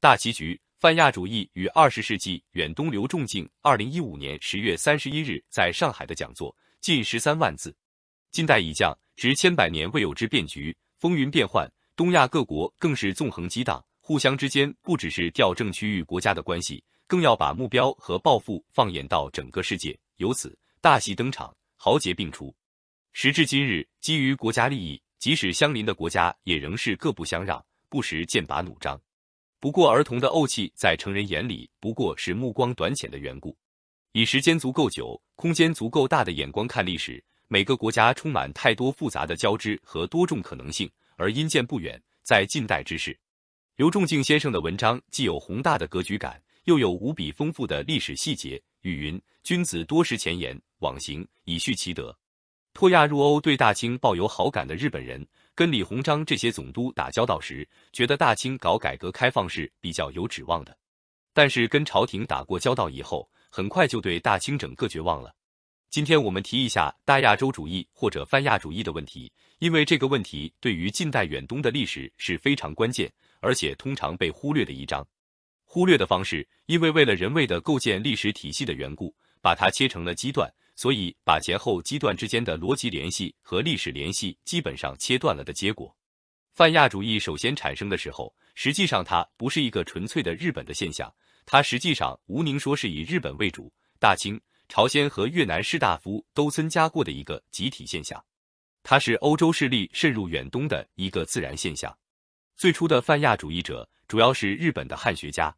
大棋局，泛亚主义与二十世纪远东流重镜。二零一五年十月三十一日，在上海的讲座，近十三万字。近代已将值千百年未有之变局，风云变幻，东亚各国更是纵横激荡，互相之间不只是调正区域国家的关系，更要把目标和抱负放眼到整个世界。由此，大戏登场，豪杰并出。时至今日，基于国家利益，即使相邻的国家也仍是各不相让，不时剑拔弩张。不过，儿童的怄气在成人眼里不过是目光短浅的缘故。以时间足够久、空间足够大的眼光看历史，每个国家充满太多复杂的交织和多种可能性。而因见不远，在近代之事，刘仲敬先生的文章既有宏大的格局感，又有无比丰富的历史细节。语云：“君子多识前言往行，以续其德。”脱亚入欧，对大清抱有好感的日本人。跟李鸿章这些总督打交道时，觉得大清搞改革开放是比较有指望的，但是跟朝廷打过交道以后，很快就对大清整个绝望了。今天我们提一下大亚洲主义或者泛亚主义的问题，因为这个问题对于近代远东的历史是非常关键，而且通常被忽略的一章。忽略的方式，因为为了人为的构建历史体系的缘故，把它切成了几段。所以，把前后阶段之间的逻辑联系和历史联系基本上切断了的结果。泛亚主义首先产生的时候，实际上它不是一个纯粹的日本的现象，它实际上无宁说是以日本为主，大清、朝鲜和越南士大夫都增加过的一个集体现象。它是欧洲势力渗入远东的一个自然现象。最初的泛亚主义者主要是日本的汉学家，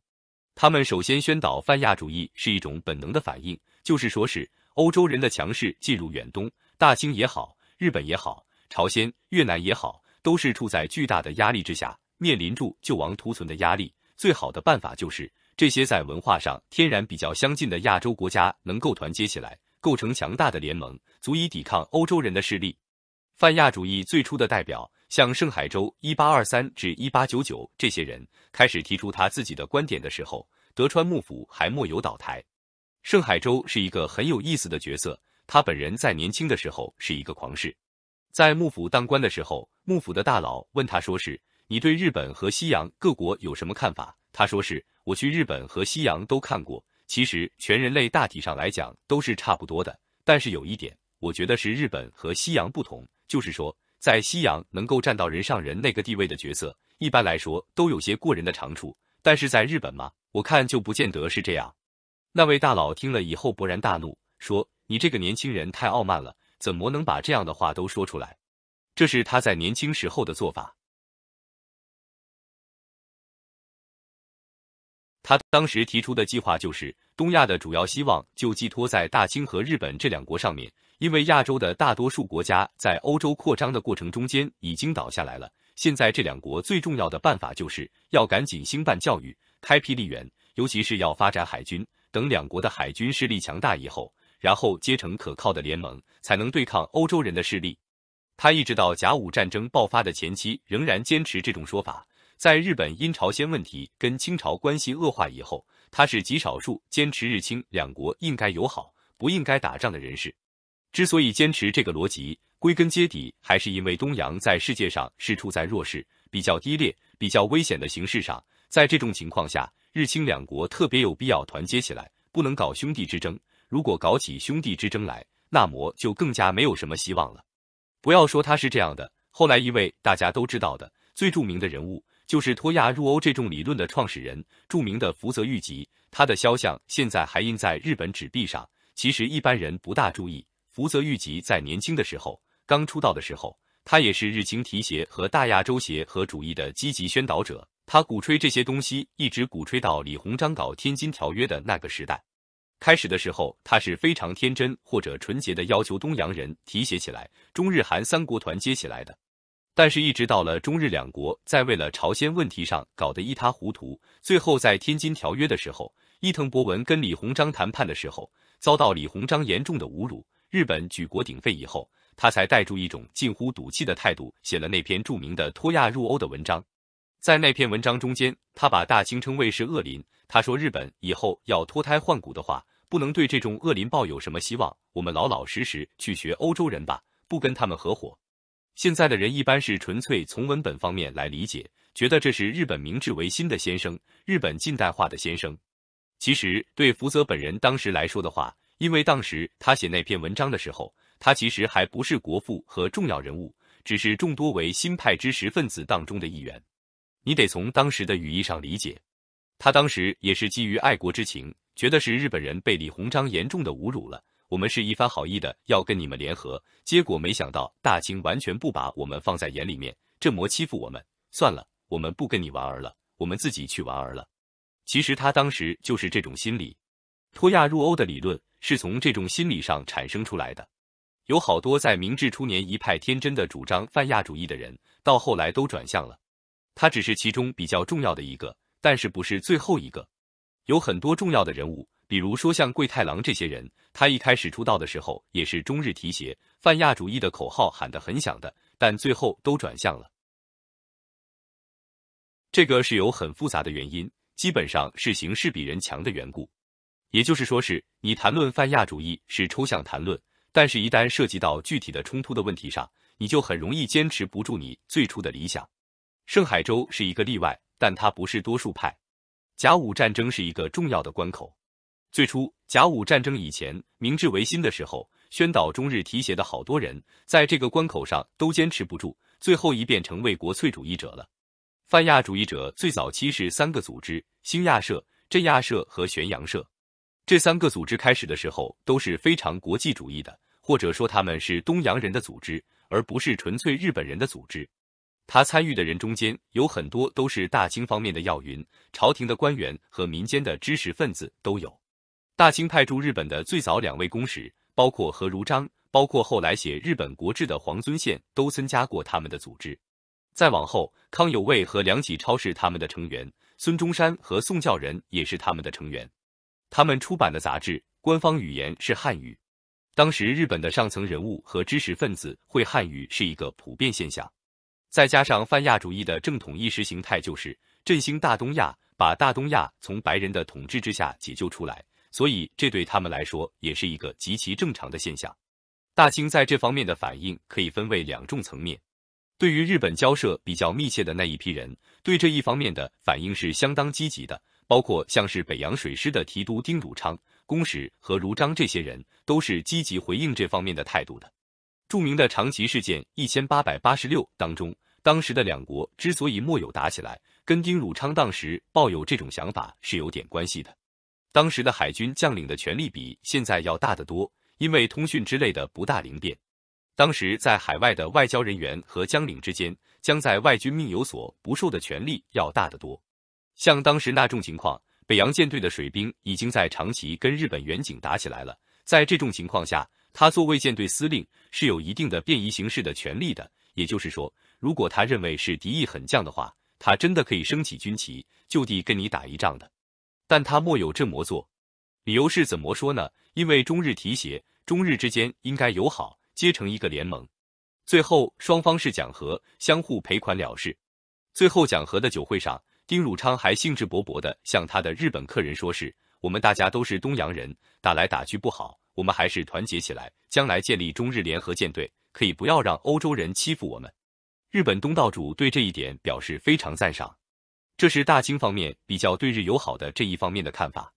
他们首先宣导泛亚主义是一种本能的反应，就是说是。欧洲人的强势进入远东，大清也好，日本也好，朝鲜、越南也好，都是处在巨大的压力之下，面临住救亡图存的压力。最好的办法就是，这些在文化上天然比较相近的亚洲国家能够团结起来，构成强大的联盟，足以抵抗欧洲人的势力。泛亚主义最初的代表，像盛海洲（一八二三至一八九九）这些人开始提出他自己的观点的时候，德川幕府还莫有倒台。盛海洲是一个很有意思的角色。他本人在年轻的时候是一个狂士，在幕府当官的时候，幕府的大佬问他说是：“你对日本和西洋各国有什么看法？”他说：“是我去日本和西洋都看过。其实全人类大体上来讲都是差不多的。但是有一点，我觉得是日本和西洋不同，就是说在西洋能够站到人上人那个地位的角色，一般来说都有些过人的长处。但是在日本嘛，我看就不见得是这样。”那位大佬听了以后勃然大怒，说：“你这个年轻人太傲慢了，怎么能把这样的话都说出来？这是他在年轻时候的做法。他当时提出的计划就是，东亚的主要希望就寄托在大清和日本这两国上面，因为亚洲的大多数国家在欧洲扩张的过程中间已经倒下来了。现在这两国最重要的办法就是要赶紧兴办教育，开辟利源，尤其是要发展海军。”等两国的海军势力强大以后，然后结成可靠的联盟，才能对抗欧洲人的势力。他一直到甲午战争爆发的前期，仍然坚持这种说法。在日本因朝鲜问题跟清朝关系恶化以后，他是极少数坚持日清两国应该友好，不应该打仗的人士。之所以坚持这个逻辑，归根结底还是因为东洋在世界上是处在弱势、比较低劣、比较危险的形势上。在这种情况下。日清两国特别有必要团结起来，不能搞兄弟之争。如果搞起兄弟之争来，那么就更加没有什么希望了。不要说他是这样的，后来一位大家都知道的最著名的人物，就是托亚入欧这种理论的创始人，著名的福泽谕吉。他的肖像现在还印在日本纸币上。其实一般人不大注意，福泽谕吉在年轻的时候，刚出道的时候，他也是日清提携和大亚洲协和主义的积极宣导者。他鼓吹这些东西，一直鼓吹到李鸿章搞《天津条约》的那个时代。开始的时候，他是非常天真或者纯洁的，要求东洋人提携起来，中日韩三国团结起来的。但是，一直到了中日两国在为了朝鲜问题上搞得一塌糊涂，最后在《天津条约》的时候，伊藤博文跟李鸿章谈判的时候，遭到李鸿章严重的侮辱，日本举国鼎沸以后，他才带着一种近乎赌气的态度，写了那篇著名的“脱亚入欧”的文章。在那篇文章中间，他把大清称为是恶邻。他说，日本以后要脱胎换骨的话，不能对这种恶邻抱有什么希望。我们老老实实去学欧洲人吧，不跟他们合伙。现在的人一般是纯粹从文本方面来理解，觉得这是日本明治维新的先生，日本近代化的先生。其实对福泽本人当时来说的话，因为当时他写那篇文章的时候，他其实还不是国父和重要人物，只是众多维新派知识分子当中的一员。你得从当时的语义上理解，他当时也是基于爱国之情，觉得是日本人被李鸿章严重的侮辱了。我们是一番好意的，要跟你们联合，结果没想到大清完全不把我们放在眼里面，这么欺负我们。算了，我们不跟你玩儿了，我们自己去玩儿了。其实他当时就是这种心理，脱亚入欧的理论是从这种心理上产生出来的。有好多在明治初年一派天真的主张泛亚主义的人，到后来都转向了。他只是其中比较重要的一个，但是不是最后一个。有很多重要的人物，比如说像桂太郎这些人，他一开始出道的时候也是中日提携、泛亚主义的口号喊得很响的，但最后都转向了。这个是有很复杂的原因，基本上是形势比人强的缘故。也就是说，是你谈论泛亚主义是抽象谈论，但是一旦涉及到具体的冲突的问题上，你就很容易坚持不住你最初的理想。盛海洲是一个例外，但他不是多数派。甲午战争是一个重要的关口。最初，甲午战争以前，明治维新的时候，宣导中日提携的好多人，在这个关口上都坚持不住，最后一变成为国粹主义者了。泛亚主义者最早期是三个组织：新亚社、镇亚社和玄阳社。这三个组织开始的时候都是非常国际主义的，或者说他们是东洋人的组织，而不是纯粹日本人的组织。他参与的人中间有很多都是大清方面的要员、朝廷的官员和民间的知识分子都有。大清派驻日本的最早两位公使，包括何如章，包括后来写《日本国志》的黄遵宪，都参加过他们的组织。再往后，康有为和梁启超是他们的成员，孙中山和宋教仁也是他们的成员。他们出版的杂志，官方语言是汉语。当时日本的上层人物和知识分子会汉语是一个普遍现象。再加上泛亚主义的正统意识形态就是振兴大东亚，把大东亚从白人的统治之下解救出来，所以这对他们来说也是一个极其正常的现象。大清在这方面的反应可以分为两种层面，对于日本交涉比较密切的那一批人，对这一方面的反应是相当积极的，包括像是北洋水师的提督丁汝昌、公使和如章这些人，都是积极回应这方面的态度的。著名的长崎事件一千八百八十六当中，当时的两国之所以没有打起来，跟丁汝昌当时抱有这种想法是有点关系的。当时的海军将领的权力比现在要大得多，因为通讯之类的不大灵便。当时在海外的外交人员和将领之间，将在外军命有所不受的权力要大得多。像当时那种情况，北洋舰队的水兵已经在长崎跟日本远警打起来了，在这种情况下。他做卫舰队司令是有一定的便宜行事的权利的，也就是说，如果他认为是敌意很强的话，他真的可以升起军旗，就地跟你打一仗的。但他莫有这么做，理由是怎么说呢？因为中日提携，中日之间应该友好，结成一个联盟。最后双方是讲和，相互赔款了事。最后讲和的酒会上，丁汝昌还兴致勃勃地向他的日本客人说：“是我们大家都是东洋人，打来打去不好。”我们还是团结起来，将来建立中日联合舰队，可以不要让欧洲人欺负我们。日本东道主对这一点表示非常赞赏，这是大清方面比较对日友好的这一方面的看法。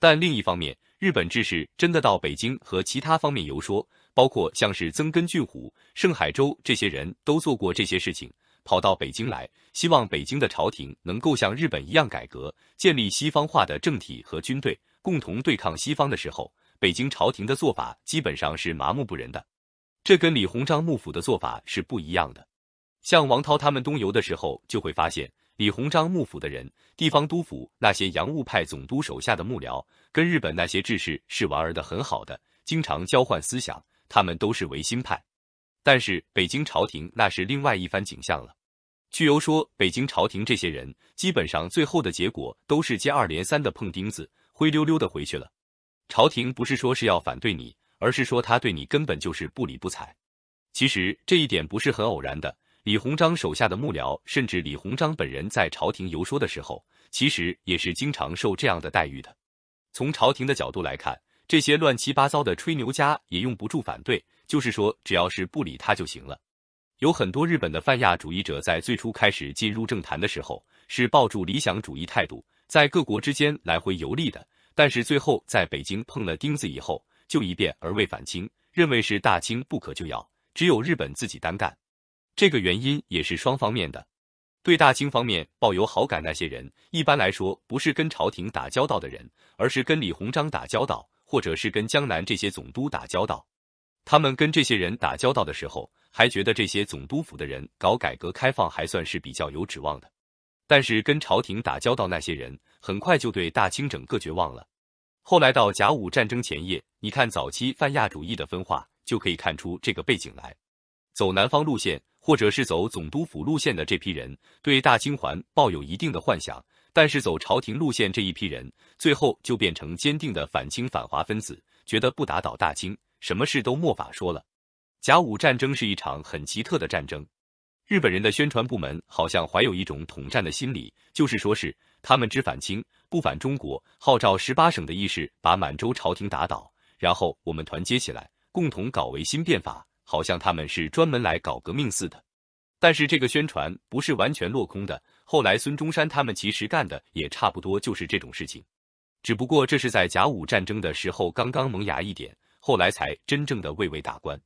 但另一方面，日本志士真的到北京和其他方面游说，包括像是曾根俊虎、盛海洲这些人都做过这些事情，跑到北京来，希望北京的朝廷能够像日本一样改革，建立西方化的政体和军队。共同对抗西方的时候，北京朝廷的做法基本上是麻木不仁的，这跟李鸿章幕府的做法是不一样的。像王涛他们东游的时候，就会发现李鸿章幕府的人、地方督府那些洋务派总督手下的幕僚，跟日本那些志士是玩儿的很好的，经常交换思想，他们都是维新派。但是北京朝廷那是另外一番景象了。据游说，北京朝廷这些人，基本上最后的结果都是接二连三的碰钉子。灰溜溜的回去了。朝廷不是说是要反对你，而是说他对你根本就是不理不睬。其实这一点不是很偶然的。李鸿章手下的幕僚，甚至李鸿章本人在朝廷游说的时候，其实也是经常受这样的待遇的。从朝廷的角度来看，这些乱七八糟的吹牛家也用不住反对，就是说只要是不理他就行了。有很多日本的泛亚主义者在最初开始进入政坛的时候，是抱住理想主义态度。在各国之间来回游历的，但是最后在北京碰了钉子以后，就一变而未反清，认为是大清不可救药，只有日本自己单干。这个原因也是双方面的，对大清方面抱有好感那些人，一般来说不是跟朝廷打交道的人，而是跟李鸿章打交道，或者是跟江南这些总督打交道。他们跟这些人打交道的时候，还觉得这些总督府的人搞改革开放还算是比较有指望的。但是跟朝廷打交道那些人很快就对大清整个绝望了。后来到甲午战争前夜，你看早期泛亚主义的分化，就可以看出这个背景来。走南方路线或者是走总督府路线的这批人，对大清还抱有一定的幻想；但是走朝廷路线这一批人，最后就变成坚定的反清反华分子，觉得不打倒大清，什么事都没法说了。甲午战争是一场很奇特的战争。日本人的宣传部门好像怀有一种统战的心理，就是说是他们只反清不反中国，号召十八省的义士把满洲朝廷打倒，然后我们团结起来，共同搞维新变法，好像他们是专门来搞革命似的。但是这个宣传不是完全落空的，后来孙中山他们其实干的也差不多就是这种事情，只不过这是在甲午战争的时候刚刚萌芽一点，后来才真正的位为大观。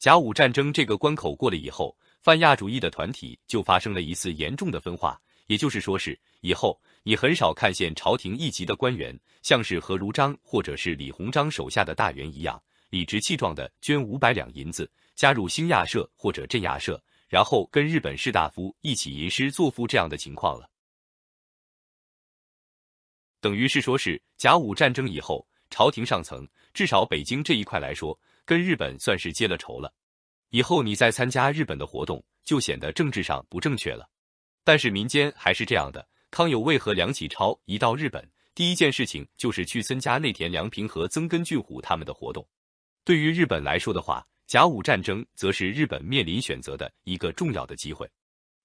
甲午战争这个关口过了以后。泛亚主义的团体就发生了一次严重的分化，也就是说，是以后你很少看见朝廷一级的官员，像是何如章或者是李鸿章手下的大员一样，理直气壮的捐五百两银子加入兴亚社或者镇亚社，然后跟日本士大夫一起吟诗作赋这样的情况了。等于是说是甲午战争以后，朝廷上层至少北京这一块来说，跟日本算是结了仇了。以后你再参加日本的活动，就显得政治上不正确了。但是民间还是这样的。康有为和梁启超一到日本，第一件事情就是去参加内田良平和曾根俊虎他们的活动。对于日本来说的话，甲午战争则是日本面临选择的一个重要的机会。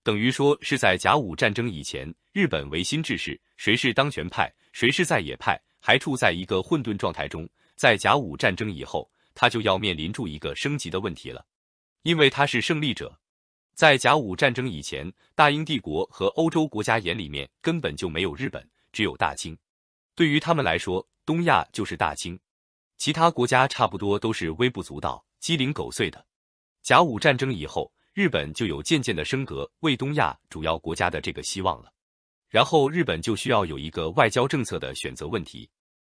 等于说是在甲午战争以前，日本维新志士谁是当权派，谁是在野派，还处在一个混沌状态中。在甲午战争以后，他就要面临住一个升级的问题了。因为他是胜利者，在甲午战争以前，大英帝国和欧洲国家眼里面根本就没有日本，只有大清。对于他们来说，东亚就是大清，其他国家差不多都是微不足道、鸡零狗碎的。甲午战争以后，日本就有渐渐的升格为东亚主要国家的这个希望了。然后，日本就需要有一个外交政策的选择问题。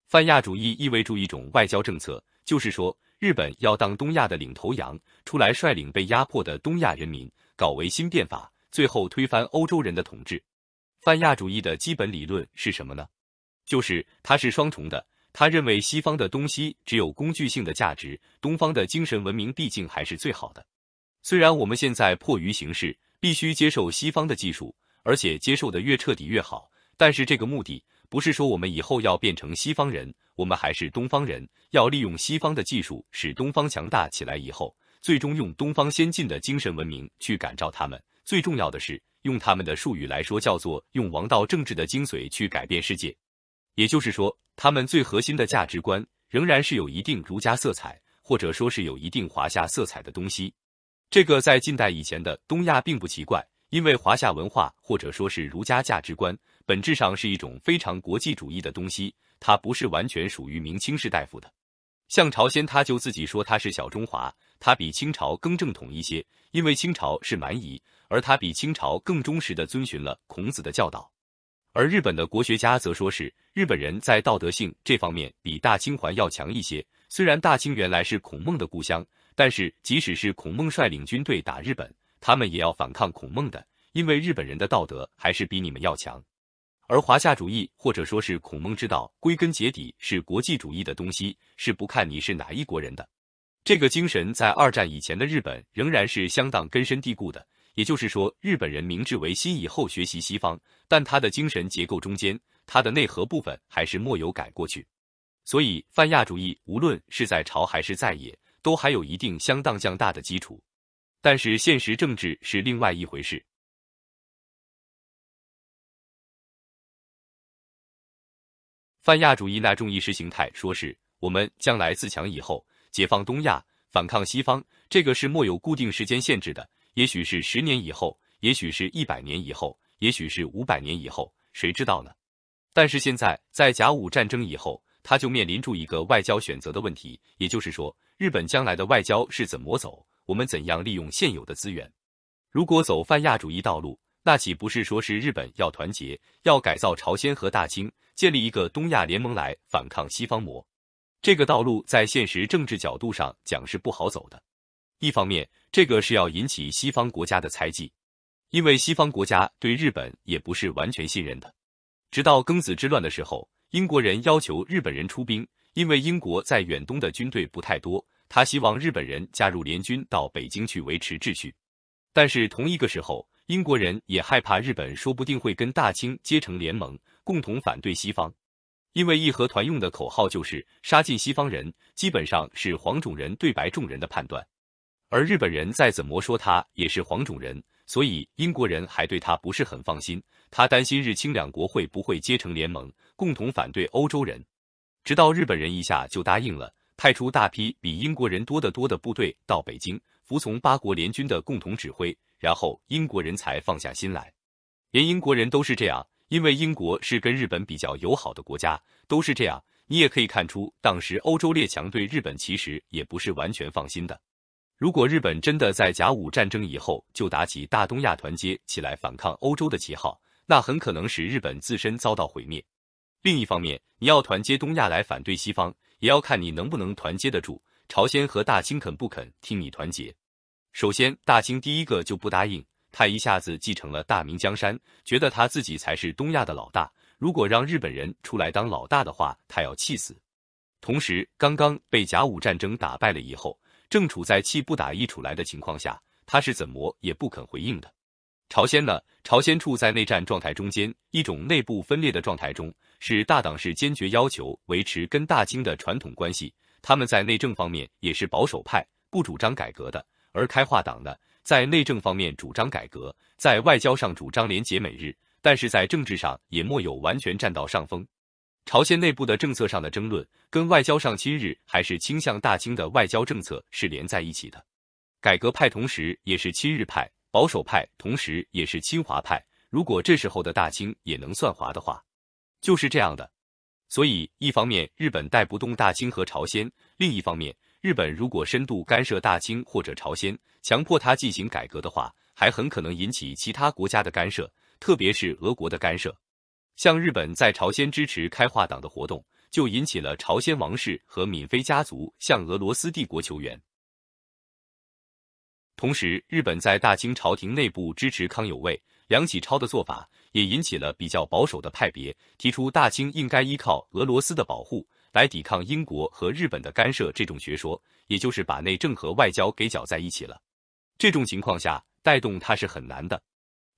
泛亚主义意味着一种外交政策，就是说。日本要当东亚的领头羊，出来率领被压迫的东亚人民搞维新变法，最后推翻欧洲人的统治。泛亚主义的基本理论是什么呢？就是它是双重的，他认为西方的东西只有工具性的价值，东方的精神文明毕竟还是最好的。虽然我们现在迫于形势，必须接受西方的技术，而且接受的越彻底越好，但是这个目的。不是说我们以后要变成西方人，我们还是东方人，要利用西方的技术使东方强大起来，以后最终用东方先进的精神文明去感召他们。最重要的是，用他们的术语来说，叫做用王道政治的精髓去改变世界。也就是说，他们最核心的价值观仍然是有一定儒家色彩，或者说是有一定华夏色彩的东西。这个在近代以前的东亚并不奇怪，因为华夏文化或者说是儒家价值观。本质上是一种非常国际主义的东西，它不是完全属于明清士大夫的。像朝鲜，他就自己说他是小中华，他比清朝更正统一些，因为清朝是蛮夷，而他比清朝更忠实的遵循了孔子的教导。而日本的国学家则说是日本人在道德性这方面比大清还要强一些。虽然大清原来是孔孟的故乡，但是即使是孔孟率领军队打日本，他们也要反抗孔孟的，因为日本人的道德还是比你们要强。而华夏主义或者说是孔孟之道，归根结底是国际主义的东西，是不看你是哪一国人的。这个精神在二战以前的日本仍然是相当根深蒂固的。也就是说，日本人明治维新以后学习西方，但他的精神结构中间，他的内核部分还是没有改过去。所以泛亚主义无论是在朝还是在野，都还有一定相当降大的基础。但是现实政治是另外一回事。泛亚主义那种意识形态，说是我们将来自强以后，解放东亚，反抗西方，这个是莫有固定时间限制的，也许是十年以后，也许是一百年以后，也许是五百年以后，谁知道呢？但是现在在甲午战争以后，他就面临住一个外交选择的问题，也就是说，日本将来的外交是怎么走，我们怎样利用现有的资源？如果走泛亚主义道路。那岂不是说是日本要团结，要改造朝鲜和大清，建立一个东亚联盟来反抗西方魔？这个道路在现实政治角度上讲是不好走的。一方面，这个是要引起西方国家的猜忌，因为西方国家对日本也不是完全信任的。直到庚子之乱的时候，英国人要求日本人出兵，因为英国在远东的军队不太多，他希望日本人加入联军到北京去维持秩序。但是同一个时候，英国人也害怕日本，说不定会跟大清结成联盟，共同反对西方。因为义和团用的口号就是“杀尽西方人”，基本上是黄种人对白种人的判断。而日本人再怎么说，他也是黄种人，所以英国人还对他不是很放心。他担心日清两国会不会结成联盟，共同反对欧洲人。直到日本人一下就答应了，派出大批比英国人多得多的部队到北京，服从八国联军的共同指挥。然后英国人才放下心来，连英国人都是这样，因为英国是跟日本比较友好的国家，都是这样。你也可以看出，当时欧洲列强对日本其实也不是完全放心的。如果日本真的在甲午战争以后就打起大东亚团结起来反抗欧洲的旗号，那很可能使日本自身遭到毁灭。另一方面，你要团结东亚来反对西方，也要看你能不能团结得住，朝鲜和大清肯不肯听你团结。首先，大清第一个就不答应，他一下子继承了大明江山，觉得他自己才是东亚的老大。如果让日本人出来当老大的话，他要气死。同时，刚刚被甲午战争打败了以后，正处在气不打一处来的情况下，他是怎么也不肯回应的。朝鲜呢？朝鲜处在内战状态中间，一种内部分裂的状态中，是大党是坚决要求维持跟大清的传统关系，他们在内政方面也是保守派，不主张改革的。而开化党呢，在内政方面主张改革，在外交上主张联结美日，但是在政治上也莫有完全占到上风。朝鲜内部的政策上的争论，跟外交上亲日还是倾向大清的外交政策是连在一起的。改革派同时也是亲日派，保守派同时也是亲华派。如果这时候的大清也能算华的话，就是这样的。所以，一方面日本带不动大清和朝鲜，另一方面。日本如果深度干涉大清或者朝鲜，强迫他进行改革的话，还很可能引起其他国家的干涉，特别是俄国的干涉。像日本在朝鲜支持开化党的活动，就引起了朝鲜王室和闵妃家族向俄罗斯帝国求援。同时，日本在大清朝廷内部支持康有为、梁启超的做法，也引起了比较保守的派别提出大清应该依靠俄罗斯的保护。来抵抗英国和日本的干涉，这种学说也就是把内政和外交给搅在一起了。这种情况下，带动它是很难的。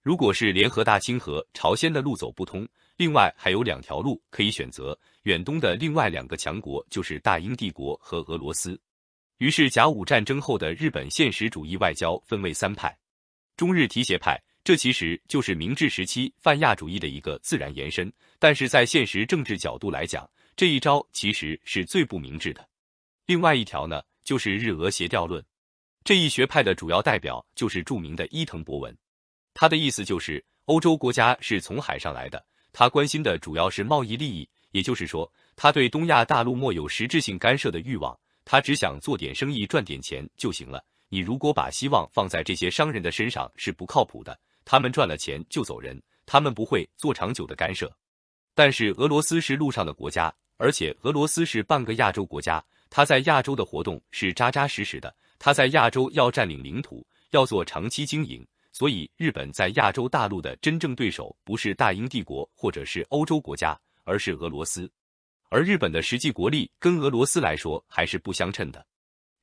如果是联合大清和朝鲜的路走不通，另外还有两条路可以选择：远东的另外两个强国就是大英帝国和俄罗斯。于是甲午战争后的日本现实主义外交分为三派：中日提携派，这其实就是明治时期泛亚主义的一个自然延伸，但是在现实政治角度来讲。这一招其实是最不明智的。另外一条呢，就是日俄协调论。这一学派的主要代表就是著名的伊藤博文。他的意思就是，欧洲国家是从海上来的，他关心的主要是贸易利益，也就是说，他对东亚大陆没有实质性干涉的欲望，他只想做点生意赚点钱就行了。你如果把希望放在这些商人的身上是不靠谱的，他们赚了钱就走人，他们不会做长久的干涉。但是俄罗斯是路上的国家。而且俄罗斯是半个亚洲国家，它在亚洲的活动是扎扎实实的。它在亚洲要占领领土，要做长期经营，所以日本在亚洲大陆的真正对手不是大英帝国或者是欧洲国家，而是俄罗斯。而日本的实际国力跟俄罗斯来说还是不相称的。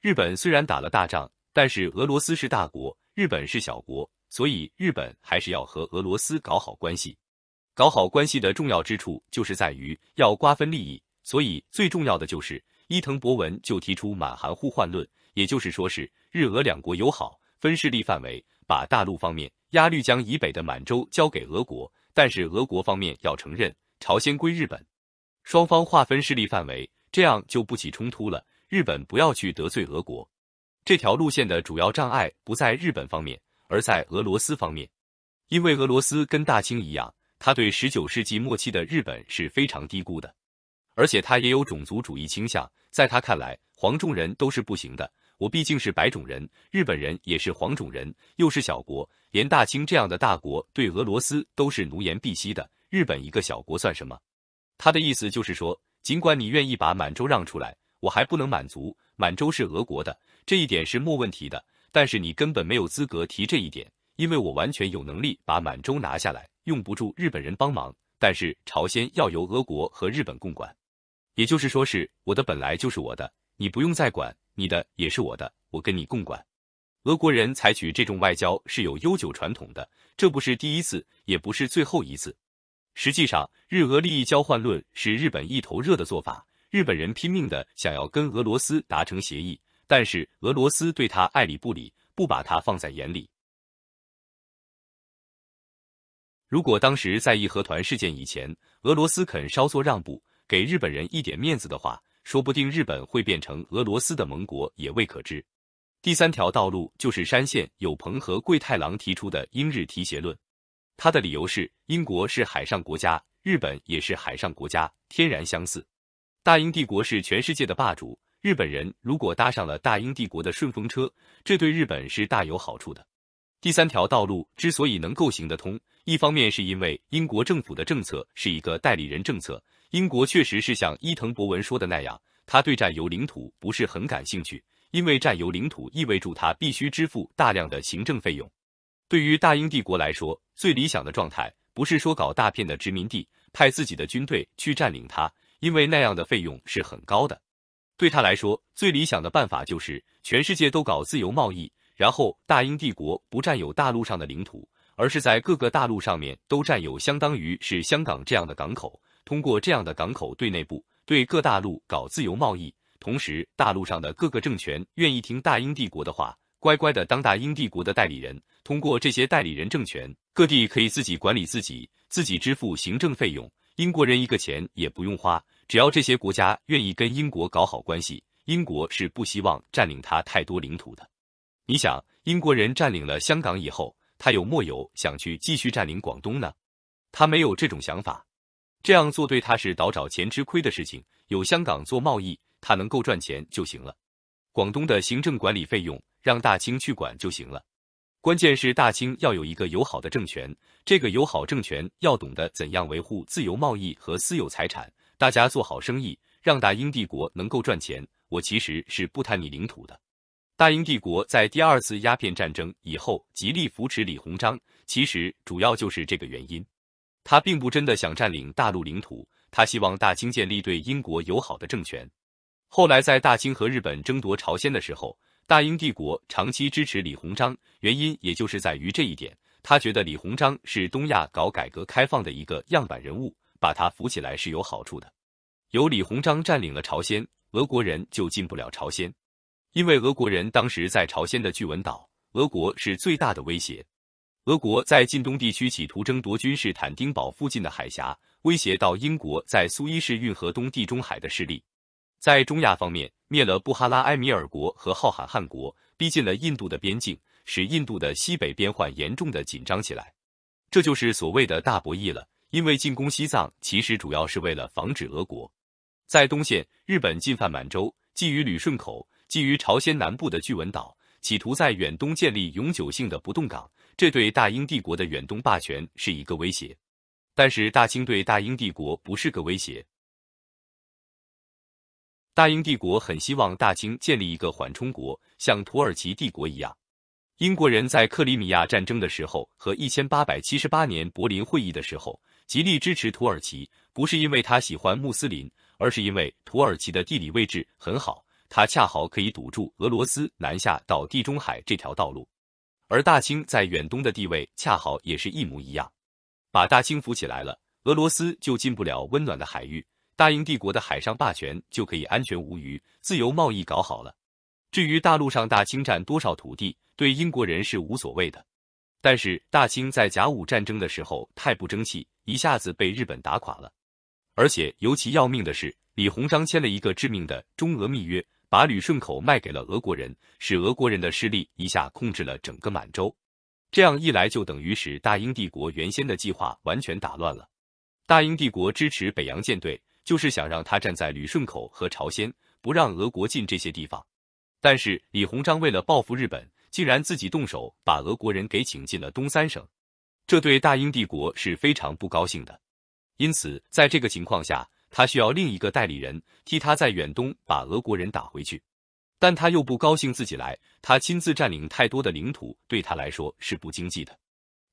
日本虽然打了大仗，但是俄罗斯是大国，日本是小国，所以日本还是要和俄罗斯搞好关系。搞好关系的重要之处就是在于要瓜分利益。所以最重要的就是伊藤博文就提出满韩互换论，也就是说是日俄两国友好分势力范围，把大陆方面鸭绿江以北的满洲交给俄国，但是俄国方面要承认朝鲜归日本，双方划分势力范围，这样就不起冲突了。日本不要去得罪俄国，这条路线的主要障碍不在日本方面，而在俄罗斯方面，因为俄罗斯跟大清一样，他对十九世纪末期的日本是非常低估的。而且他也有种族主义倾向，在他看来，黄种人都是不行的。我毕竟是白种人，日本人也是黄种人，又是小国，连大清这样的大国对俄罗斯都是奴颜婢膝的。日本一个小国算什么？他的意思就是说，尽管你愿意把满洲让出来，我还不能满足。满洲是俄国的，这一点是没问题的，但是你根本没有资格提这一点，因为我完全有能力把满洲拿下来，用不住日本人帮忙。但是朝鲜要由俄国和日本共管。也就是说，是我的本来就是我的，你不用再管，你的也是我的，我跟你共管。俄国人采取这种外交是有悠久传统的，这不是第一次，也不是最后一次。实际上，日俄利益交换论是日本一头热的做法，日本人拼命的想要跟俄罗斯达成协议，但是俄罗斯对他爱理不理，不把他放在眼里。如果当时在义和团事件以前，俄罗斯肯稍作让步。给日本人一点面子的话，说不定日本会变成俄罗斯的盟国也未可知。第三条道路就是山县有朋和桂太郎提出的英日提携论。他的理由是，英国是海上国家，日本也是海上国家，天然相似。大英帝国是全世界的霸主，日本人如果搭上了大英帝国的顺风车，这对日本是大有好处的。第三条道路之所以能够行得通，一方面是因为英国政府的政策是一个代理人政策。英国确实是像伊藤博文说的那样，他对占有领土不是很感兴趣，因为占有领土意味着他必须支付大量的行政费用。对于大英帝国来说，最理想的状态不是说搞大片的殖民地，派自己的军队去占领它，因为那样的费用是很高的。对他来说，最理想的办法就是全世界都搞自由贸易，然后大英帝国不占有大陆上的领土，而是在各个大陆上面都占有，相当于是香港这样的港口。通过这样的港口对内部、对各大陆搞自由贸易，同时大陆上的各个政权愿意听大英帝国的话，乖乖的当大英帝国的代理人。通过这些代理人政权，各地可以自己管理自己，自己支付行政费用，英国人一个钱也不用花。只要这些国家愿意跟英国搞好关系，英国是不希望占领他太多领土的。你想，英国人占领了香港以后，他有莫有想去继续占领广东呢？他没有这种想法。这样做对他是倒找钱吃亏的事情。有香港做贸易，他能够赚钱就行了。广东的行政管理费用，让大清去管就行了。关键是大清要有一个友好的政权，这个友好政权要懂得怎样维护自由贸易和私有财产，大家做好生意，让大英帝国能够赚钱。我其实是不贪你领土的。大英帝国在第二次鸦片战争以后极力扶持李鸿章，其实主要就是这个原因。他并不真的想占领大陆领土，他希望大清建立对英国友好的政权。后来在大清和日本争夺朝鲜的时候，大英帝国长期支持李鸿章，原因也就是在于这一点。他觉得李鸿章是东亚搞改革开放的一个样板人物，把他扶起来是有好处的。有李鸿章占领了朝鲜，俄国人就进不了朝鲜，因为俄国人当时在朝鲜的巨文岛，俄国是最大的威胁。俄国在近东地区企图争夺君士坦丁堡附近的海峡，威胁到英国在苏伊士运河东地中海的势力。在中亚方面，灭了布哈拉埃米尔国和浩罕汗国，逼近了印度的边境，使印度的西北边患严重的紧张起来。这就是所谓的大博弈了。因为进攻西藏，其实主要是为了防止俄国在东线日本进犯满洲，觊觎旅顺口，觊觎朝鲜南部的巨文岛，企图在远东建立永久性的不动港。这对大英帝国的远东霸权是一个威胁，但是大清对大英帝国不是个威胁。大英帝国很希望大清建立一个缓冲国，像土耳其帝国一样。英国人在克里米亚战争的时候和一千八百七十八年柏林会议的时候极力支持土耳其，不是因为他喜欢穆斯林，而是因为土耳其的地理位置很好，它恰好可以堵住俄罗斯南下到地中海这条道路。而大清在远东的地位恰好也是一模一样，把大清扶起来了，俄罗斯就进不了温暖的海域，大英帝国的海上霸权就可以安全无虞，自由贸易搞好了。至于大陆上大清占多少土地，对英国人是无所谓的。但是大清在甲午战争的时候太不争气，一下子被日本打垮了。而且尤其要命的是，李鸿章签了一个致命的中俄密约。把旅顺口卖给了俄国人，使俄国人的势力一下控制了整个满洲。这样一来，就等于使大英帝国原先的计划完全打乱了。大英帝国支持北洋舰队，就是想让他站在旅顺口和朝鲜，不让俄国进这些地方。但是李鸿章为了报复日本，竟然自己动手把俄国人给请进了东三省，这对大英帝国是非常不高兴的。因此，在这个情况下，他需要另一个代理人替他在远东把俄国人打回去，但他又不高兴自己来，他亲自占领太多的领土对他来说是不经济的。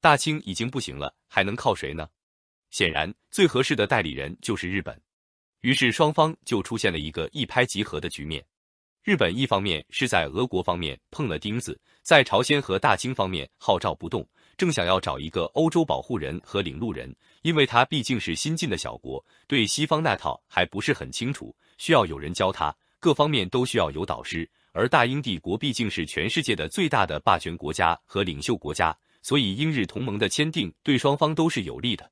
大清已经不行了，还能靠谁呢？显然，最合适的代理人就是日本。于是双方就出现了一个一拍即合的局面。日本一方面是在俄国方面碰了钉子，在朝鲜和大清方面号召不动，正想要找一个欧洲保护人和领路人。因为他毕竟是新晋的小国，对西方那套还不是很清楚，需要有人教他，各方面都需要有导师。而大英帝国毕竟是全世界的最大的霸权国家和领袖国家，所以英日同盟的签订对双方都是有利的。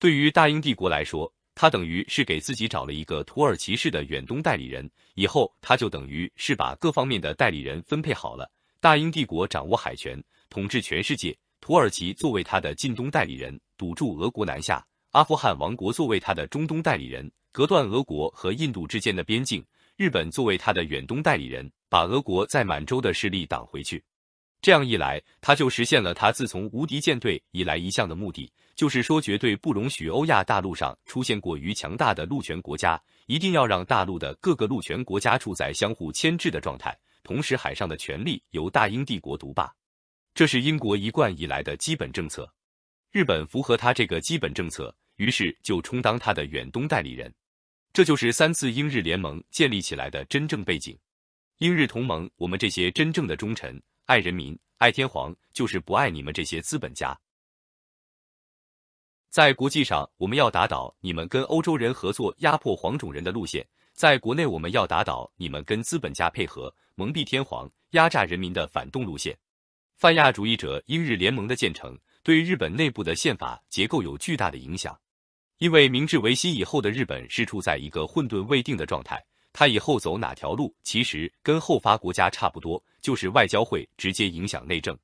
对于大英帝国来说，他等于是给自己找了一个土耳其式的远东代理人，以后他就等于是把各方面的代理人分配好了。大英帝国掌握海权，统治全世界；土耳其作为他的近东代理人。堵住俄国南下，阿富汗王国作为他的中东代理人，隔断俄国和印度之间的边境；日本作为他的远东代理人，把俄国在满洲的势力挡回去。这样一来，他就实现了他自从无敌舰队以来一项的目的，就是说绝对不容许欧亚大陆上出现过于强大的陆权国家，一定要让大陆的各个陆权国家处在相互牵制的状态，同时，海上的权力由大英帝国独霸，这是英国一贯以来的基本政策。日本符合他这个基本政策，于是就充当他的远东代理人。这就是三次英日联盟建立起来的真正背景。英日同盟，我们这些真正的忠臣，爱人民，爱天皇，就是不爱你们这些资本家。在国际上，我们要打倒你们跟欧洲人合作压迫黄种人的路线；在国内，我们要打倒你们跟资本家配合蒙蔽天皇压榨人民的反动路线。泛亚主义者，英日联盟的建成。对日本内部的宪法结构有巨大的影响，因为明治维新以后的日本是处在一个混沌未定的状态，它以后走哪条路，其实跟后发国家差不多，就是外交会直接影响内政。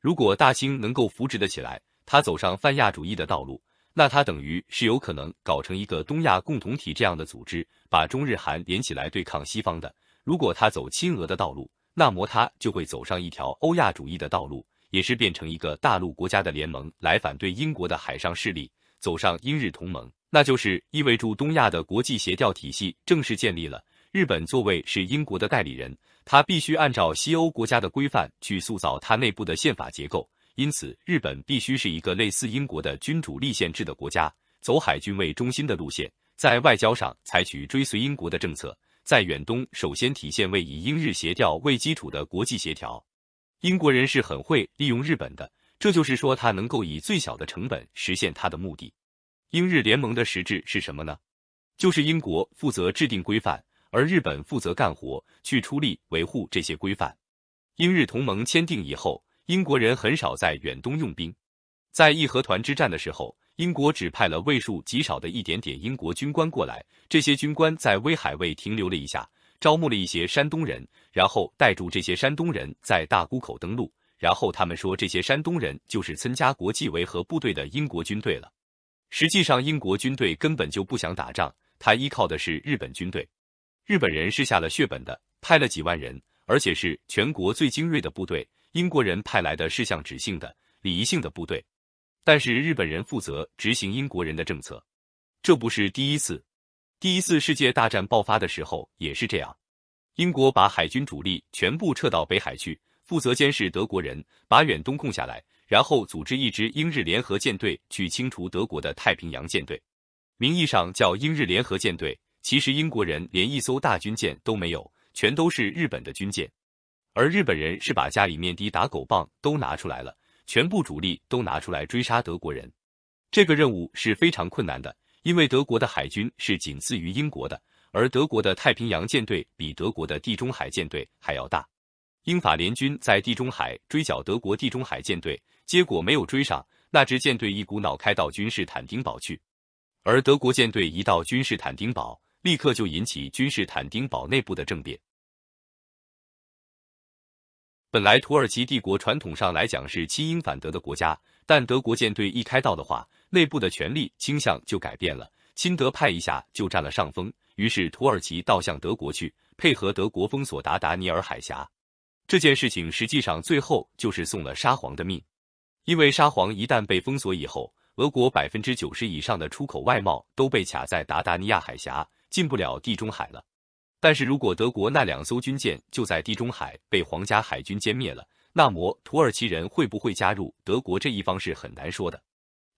如果大清能够扶植得起来，他走上泛亚主义的道路，那他等于是有可能搞成一个东亚共同体这样的组织，把中日韩连起来对抗西方的。如果他走亲俄的道路，那么他就会走上一条欧亚主义的道路。也是变成一个大陆国家的联盟来反对英国的海上势力，走上英日同盟，那就是意味着东亚的国际协调体系正式建立了。日本作为是英国的代理人，他必须按照西欧国家的规范去塑造他内部的宪法结构，因此日本必须是一个类似英国的君主立宪制的国家，走海军为中心的路线，在外交上采取追随英国的政策，在远东首先体现为以英日协调为基础的国际协调。英国人是很会利用日本的，这就是说他能够以最小的成本实现他的目的。英日联盟的实质是什么呢？就是英国负责制定规范，而日本负责干活，去出力维护这些规范。英日同盟签订以后，英国人很少在远东用兵。在义和团之战的时候，英国只派了位数极少的一点点英国军官过来，这些军官在威海卫停留了一下，招募了一些山东人。然后带住这些山东人在大沽口登陆，然后他们说这些山东人就是参加国际维和部队的英国军队了。实际上，英国军队根本就不想打仗，他依靠的是日本军队。日本人是下了血本的，派了几万人，而且是全国最精锐的部队。英国人派来的是向指性的、礼仪性的部队，但是日本人负责执行英国人的政策。这不是第一次，第一次世界大战爆发的时候也是这样。英国把海军主力全部撤到北海去，负责监视德国人，把远东空下来，然后组织一支英日联合舰队去清除德国的太平洋舰队。名义上叫英日联合舰队，其实英国人连一艘大军舰都没有，全都是日本的军舰。而日本人是把家里面的打狗棒都拿出来了，全部主力都拿出来追杀德国人。这个任务是非常困难的，因为德国的海军是仅次于英国的。而德国的太平洋舰队比德国的地中海舰队还要大。英法联军在地中海追剿德国地中海舰队，结果没有追上，那支舰队一股脑开到君士坦丁堡去。而德国舰队一到君士坦丁堡，立刻就引起君士坦丁堡内部的政变。本来土耳其帝国传统上来讲是亲英反德的国家，但德国舰队一开到的话，内部的权力倾向就改变了，亲德派一下就占了上风。于是土耳其倒向德国去，配合德国封锁达达尼尔海峡。这件事情实际上最后就是送了沙皇的命，因为沙皇一旦被封锁以后，俄国百分之九十以上的出口外贸都被卡在达达尼亚海峡，进不了地中海了。但是如果德国那两艘军舰就在地中海被皇家海军歼灭了，那么土耳其人会不会加入德国这一方是很难说的。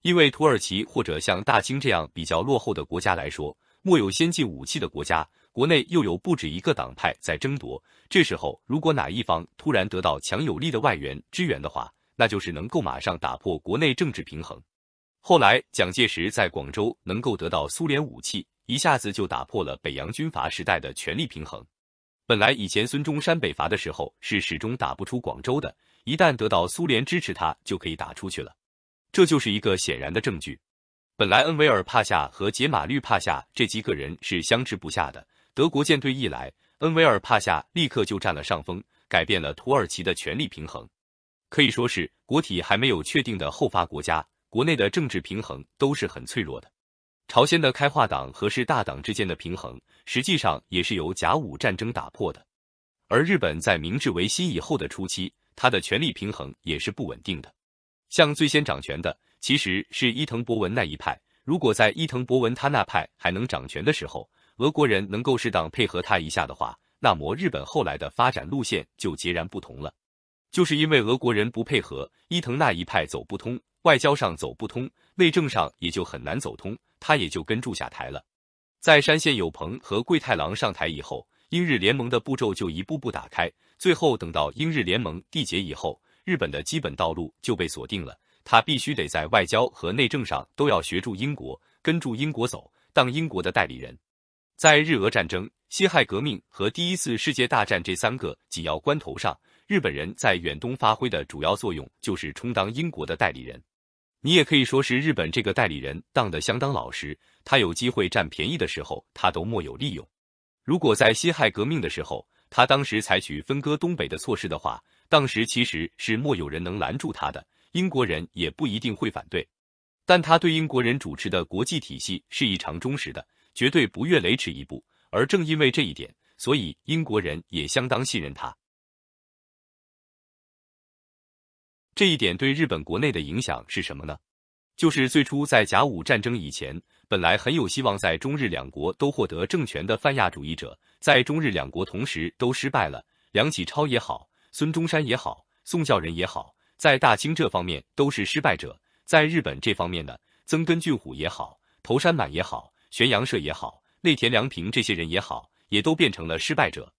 因为土耳其或者像大清这样比较落后的国家来说。没有先进武器的国家，国内又有不止一个党派在争夺。这时候，如果哪一方突然得到强有力的外援支援的话，那就是能够马上打破国内政治平衡。后来，蒋介石在广州能够得到苏联武器，一下子就打破了北洋军阀时代的权力平衡。本来以前孙中山北伐的时候是始终打不出广州的，一旦得到苏联支持，他就可以打出去了。这就是一个显然的证据。本来恩维尔帕夏和杰马绿帕夏这几个人是相持不下的，德国舰队一来，恩维尔帕夏立刻就占了上风，改变了土耳其的权力平衡，可以说是国体还没有确定的后发国家，国内的政治平衡都是很脆弱的。朝鲜的开化党和是大党之间的平衡，实际上也是由甲午战争打破的。而日本在明治维新以后的初期，它的权力平衡也是不稳定的，像最先掌权的。其实是伊藤博文那一派，如果在伊藤博文他那派还能掌权的时候，俄国人能够适当配合他一下的话，那么日本后来的发展路线就截然不同了。就是因为俄国人不配合，伊藤那一派走不通，外交上走不通，内政上也就很难走通，他也就跟住下台了。在山县有朋和桂太郎上台以后，英日联盟的步骤就一步步打开，最后等到英日联盟缔结以后，日本的基本道路就被锁定了。他必须得在外交和内政上都要学住英国，跟住英国走，当英国的代理人。在日俄战争、辛亥革命和第一次世界大战这三个紧要关头上，日本人在远东发挥的主要作用就是充当英国的代理人。你也可以说是日本这个代理人当的相当老实，他有机会占便宜的时候，他都莫有利用。如果在辛亥革命的时候，他当时采取分割东北的措施的话，当时其实是莫有人能拦住他的。英国人也不一定会反对，但他对英国人主持的国际体系是异常忠实的，绝对不越雷池一步。而正因为这一点，所以英国人也相当信任他。这一点对日本国内的影响是什么呢？就是最初在甲午战争以前，本来很有希望在中日两国都获得政权的泛亚主义者，在中日两国同时都失败了。梁启超也好，孙中山也好，宋教仁也好。在大清这方面都是失败者，在日本这方面呢，曾根俊虎也好，头山满也好，悬阳社也好，内田良平这些人也好，也都变成了失败者。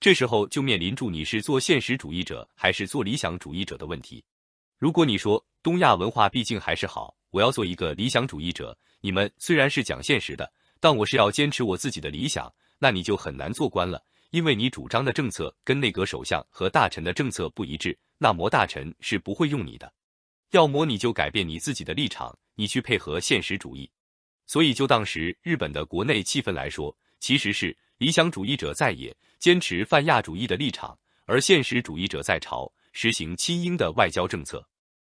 这时候就面临住你是做现实主义者还是做理想主义者的问题。如果你说东亚文化毕竟还是好，我要做一个理想主义者，你们虽然是讲现实的，但我是要坚持我自己的理想，那你就很难做官了，因为你主张的政策跟内阁首相和大臣的政策不一致。那么大臣是不会用你的，要么你就改变你自己的立场，你去配合现实主义。所以就当时日本的国内气氛来说，其实是理想主义者在野，坚持泛亚主义的立场，而现实主义者在朝，实行亲英的外交政策。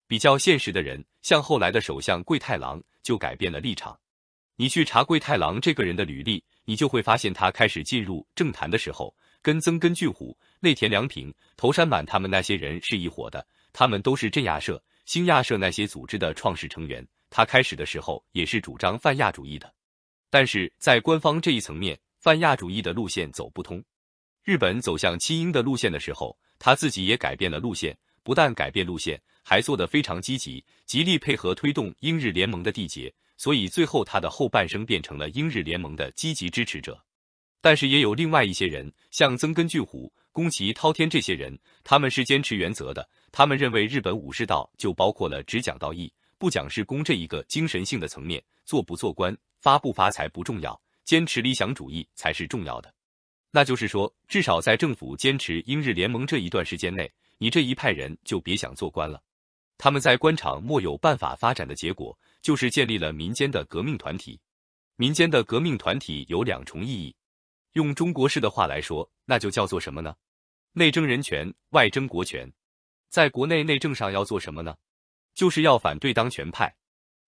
比较现实的人，像后来的首相桂太郎，就改变了立场。你去查桂太郎这个人的履历，你就会发现他开始进入政坛的时候。跟曾根俊虎、内田良平、头山满他们那些人是一伙的，他们都是镇压社、新亚社那些组织的创始成员。他开始的时候也是主张泛亚主义的，但是在官方这一层面，泛亚主义的路线走不通。日本走向亲英的路线的时候，他自己也改变了路线，不但改变路线，还做得非常积极，极力配合推动英日联盟的缔结。所以最后，他的后半生变成了英日联盟的积极支持者。但是也有另外一些人，像曾根据虎、宫崎滔天这些人，他们是坚持原则的。他们认为日本武士道就包括了只讲道义、不讲是攻这一个精神性的层面。做不做官、发不发财不重要，坚持理想主义才是重要的。那就是说，至少在政府坚持英日联盟这一段时间内，你这一派人就别想做官了。他们在官场莫有办法发展的结果，就是建立了民间的革命团体。民间的革命团体有两重意义。用中国式的话来说，那就叫做什么呢？内争人权，外争国权。在国内内政上要做什么呢？就是要反对当权派。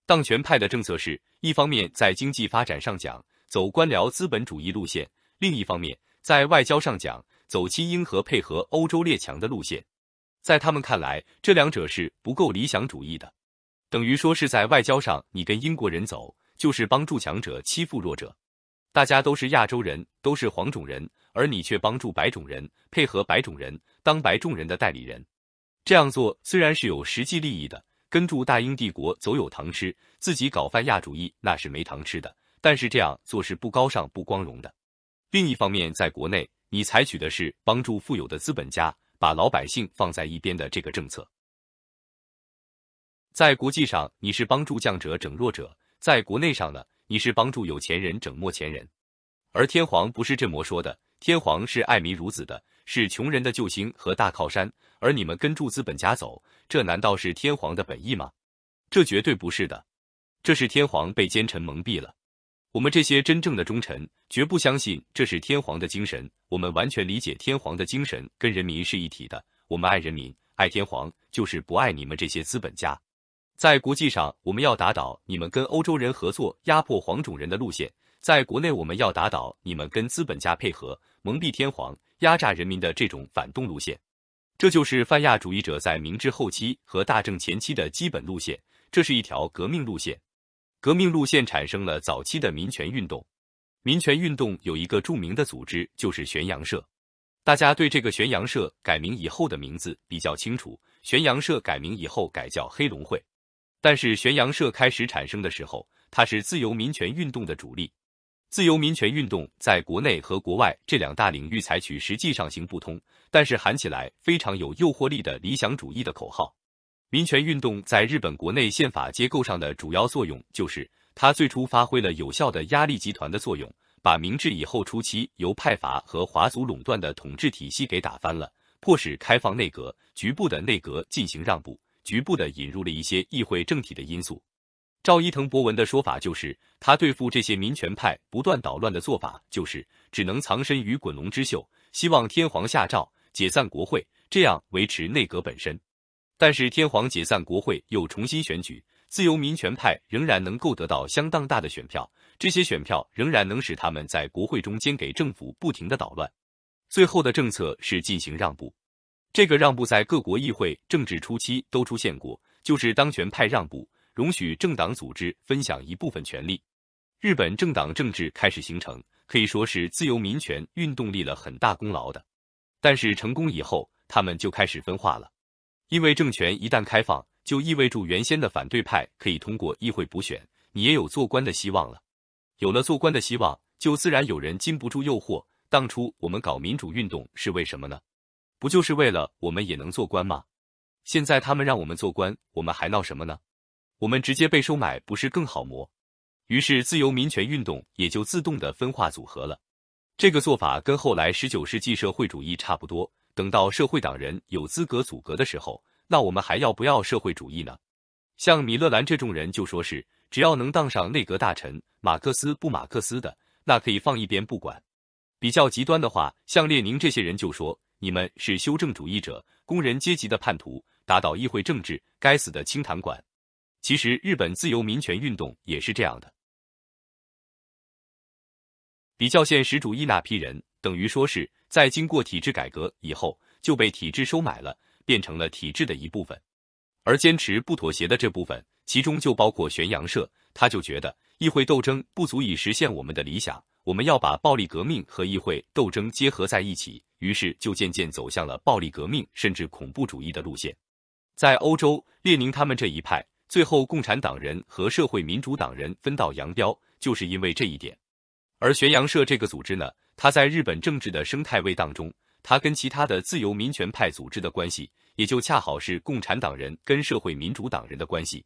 当权派的政策是：一方面在经济发展上讲走官僚资本主义路线，另一方面在外交上讲走亲英和配合欧洲列强的路线。在他们看来，这两者是不够理想主义的，等于说是在外交上你跟英国人走，就是帮助强者欺负弱者。大家都是亚洲人，都是黄种人，而你却帮助白种人，配合白种人当白种人的代理人。这样做虽然是有实际利益的，跟住大英帝国走有糖吃，自己搞泛亚主义那是没糖吃的。但是这样做是不高尚、不光荣的。另一方面，在国内你采取的是帮助富有的资本家，把老百姓放在一边的这个政策。在国际上，你是帮助降者整弱者；在国内上呢？你是帮助有钱人整没钱人，而天皇不是这么说的，天皇是爱民如子的，是穷人的救星和大靠山。而你们跟住资本家走，这难道是天皇的本意吗？这绝对不是的，这是天皇被奸臣蒙蔽了。我们这些真正的忠臣绝不相信这是天皇的精神，我们完全理解天皇的精神跟人民是一体的，我们爱人民，爱天皇，就是不爱你们这些资本家。在国际上，我们要打倒你们跟欧洲人合作压迫黄种人的路线；在国内，我们要打倒你们跟资本家配合蒙蔽天皇压榨人民的这种反动路线。这就是泛亚主义者在明治后期和大政前期的基本路线，这是一条革命路线。革命路线产生了早期的民权运动，民权运动有一个著名的组织就是玄阳社。大家对这个玄阳社改名以后的名字比较清楚，玄阳社改名以后改叫黑龙会。但是，玄阳社开始产生的时候，它是自由民权运动的主力。自由民权运动在国内和国外这两大领域采取实际上行不通，但是喊起来非常有诱惑力的理想主义的口号。民权运动在日本国内宪法结构上的主要作用，就是它最初发挥了有效的压力集团的作用，把明治以后初期由派阀和华族垄断的统治体系给打翻了，迫使开放内阁，局部的内阁进行让步。局部的引入了一些议会政体的因素。照伊藤博文的说法，就是他对付这些民权派不断捣乱的做法，就是只能藏身于滚龙之袖，希望天皇下诏解散国会，这样维持内阁本身。但是天皇解散国会又重新选举，自由民权派仍然能够得到相当大的选票，这些选票仍然能使他们在国会中间给政府不停的捣乱。最后的政策是进行让步。这个让步在各国议会政治初期都出现过，就是当权派让步，容许政党组织分享一部分权利。日本政党政治开始形成，可以说是自由民权运动立了很大功劳的。但是成功以后，他们就开始分化了，因为政权一旦开放，就意味着原先的反对派可以通过议会补选，你也有做官的希望了。有了做官的希望，就自然有人禁不住诱惑。当初我们搞民主运动是为什么呢？不就是为了我们也能做官吗？现在他们让我们做官，我们还闹什么呢？我们直接被收买不是更好吗？于是自由民权运动也就自动的分化组合了。这个做法跟后来十九世纪社会主义差不多。等到社会党人有资格阻隔的时候，那我们还要不要社会主义呢？像米勒兰这种人就说是，只要能当上内阁大臣，马克思不马克思的，那可以放一边不管。比较极端的话，像列宁这些人就说。你们是修正主义者，工人阶级的叛徒，打倒议会政治，该死的清谈馆。其实，日本自由民权运动也是这样的。比较现实主义那批人，等于说是在经过体制改革以后，就被体制收买了，变成了体制的一部分。而坚持不妥协的这部分，其中就包括玄阳社，他就觉得议会斗争不足以实现我们的理想。我们要把暴力革命和议会斗争结合在一起，于是就渐渐走向了暴力革命甚至恐怖主义的路线。在欧洲，列宁他们这一派最后共产党人和社会民主党人分道扬镳，就是因为这一点。而玄阳社这个组织呢，它在日本政治的生态位当中，它跟其他的自由民权派组织的关系，也就恰好是共产党人跟社会民主党人的关系。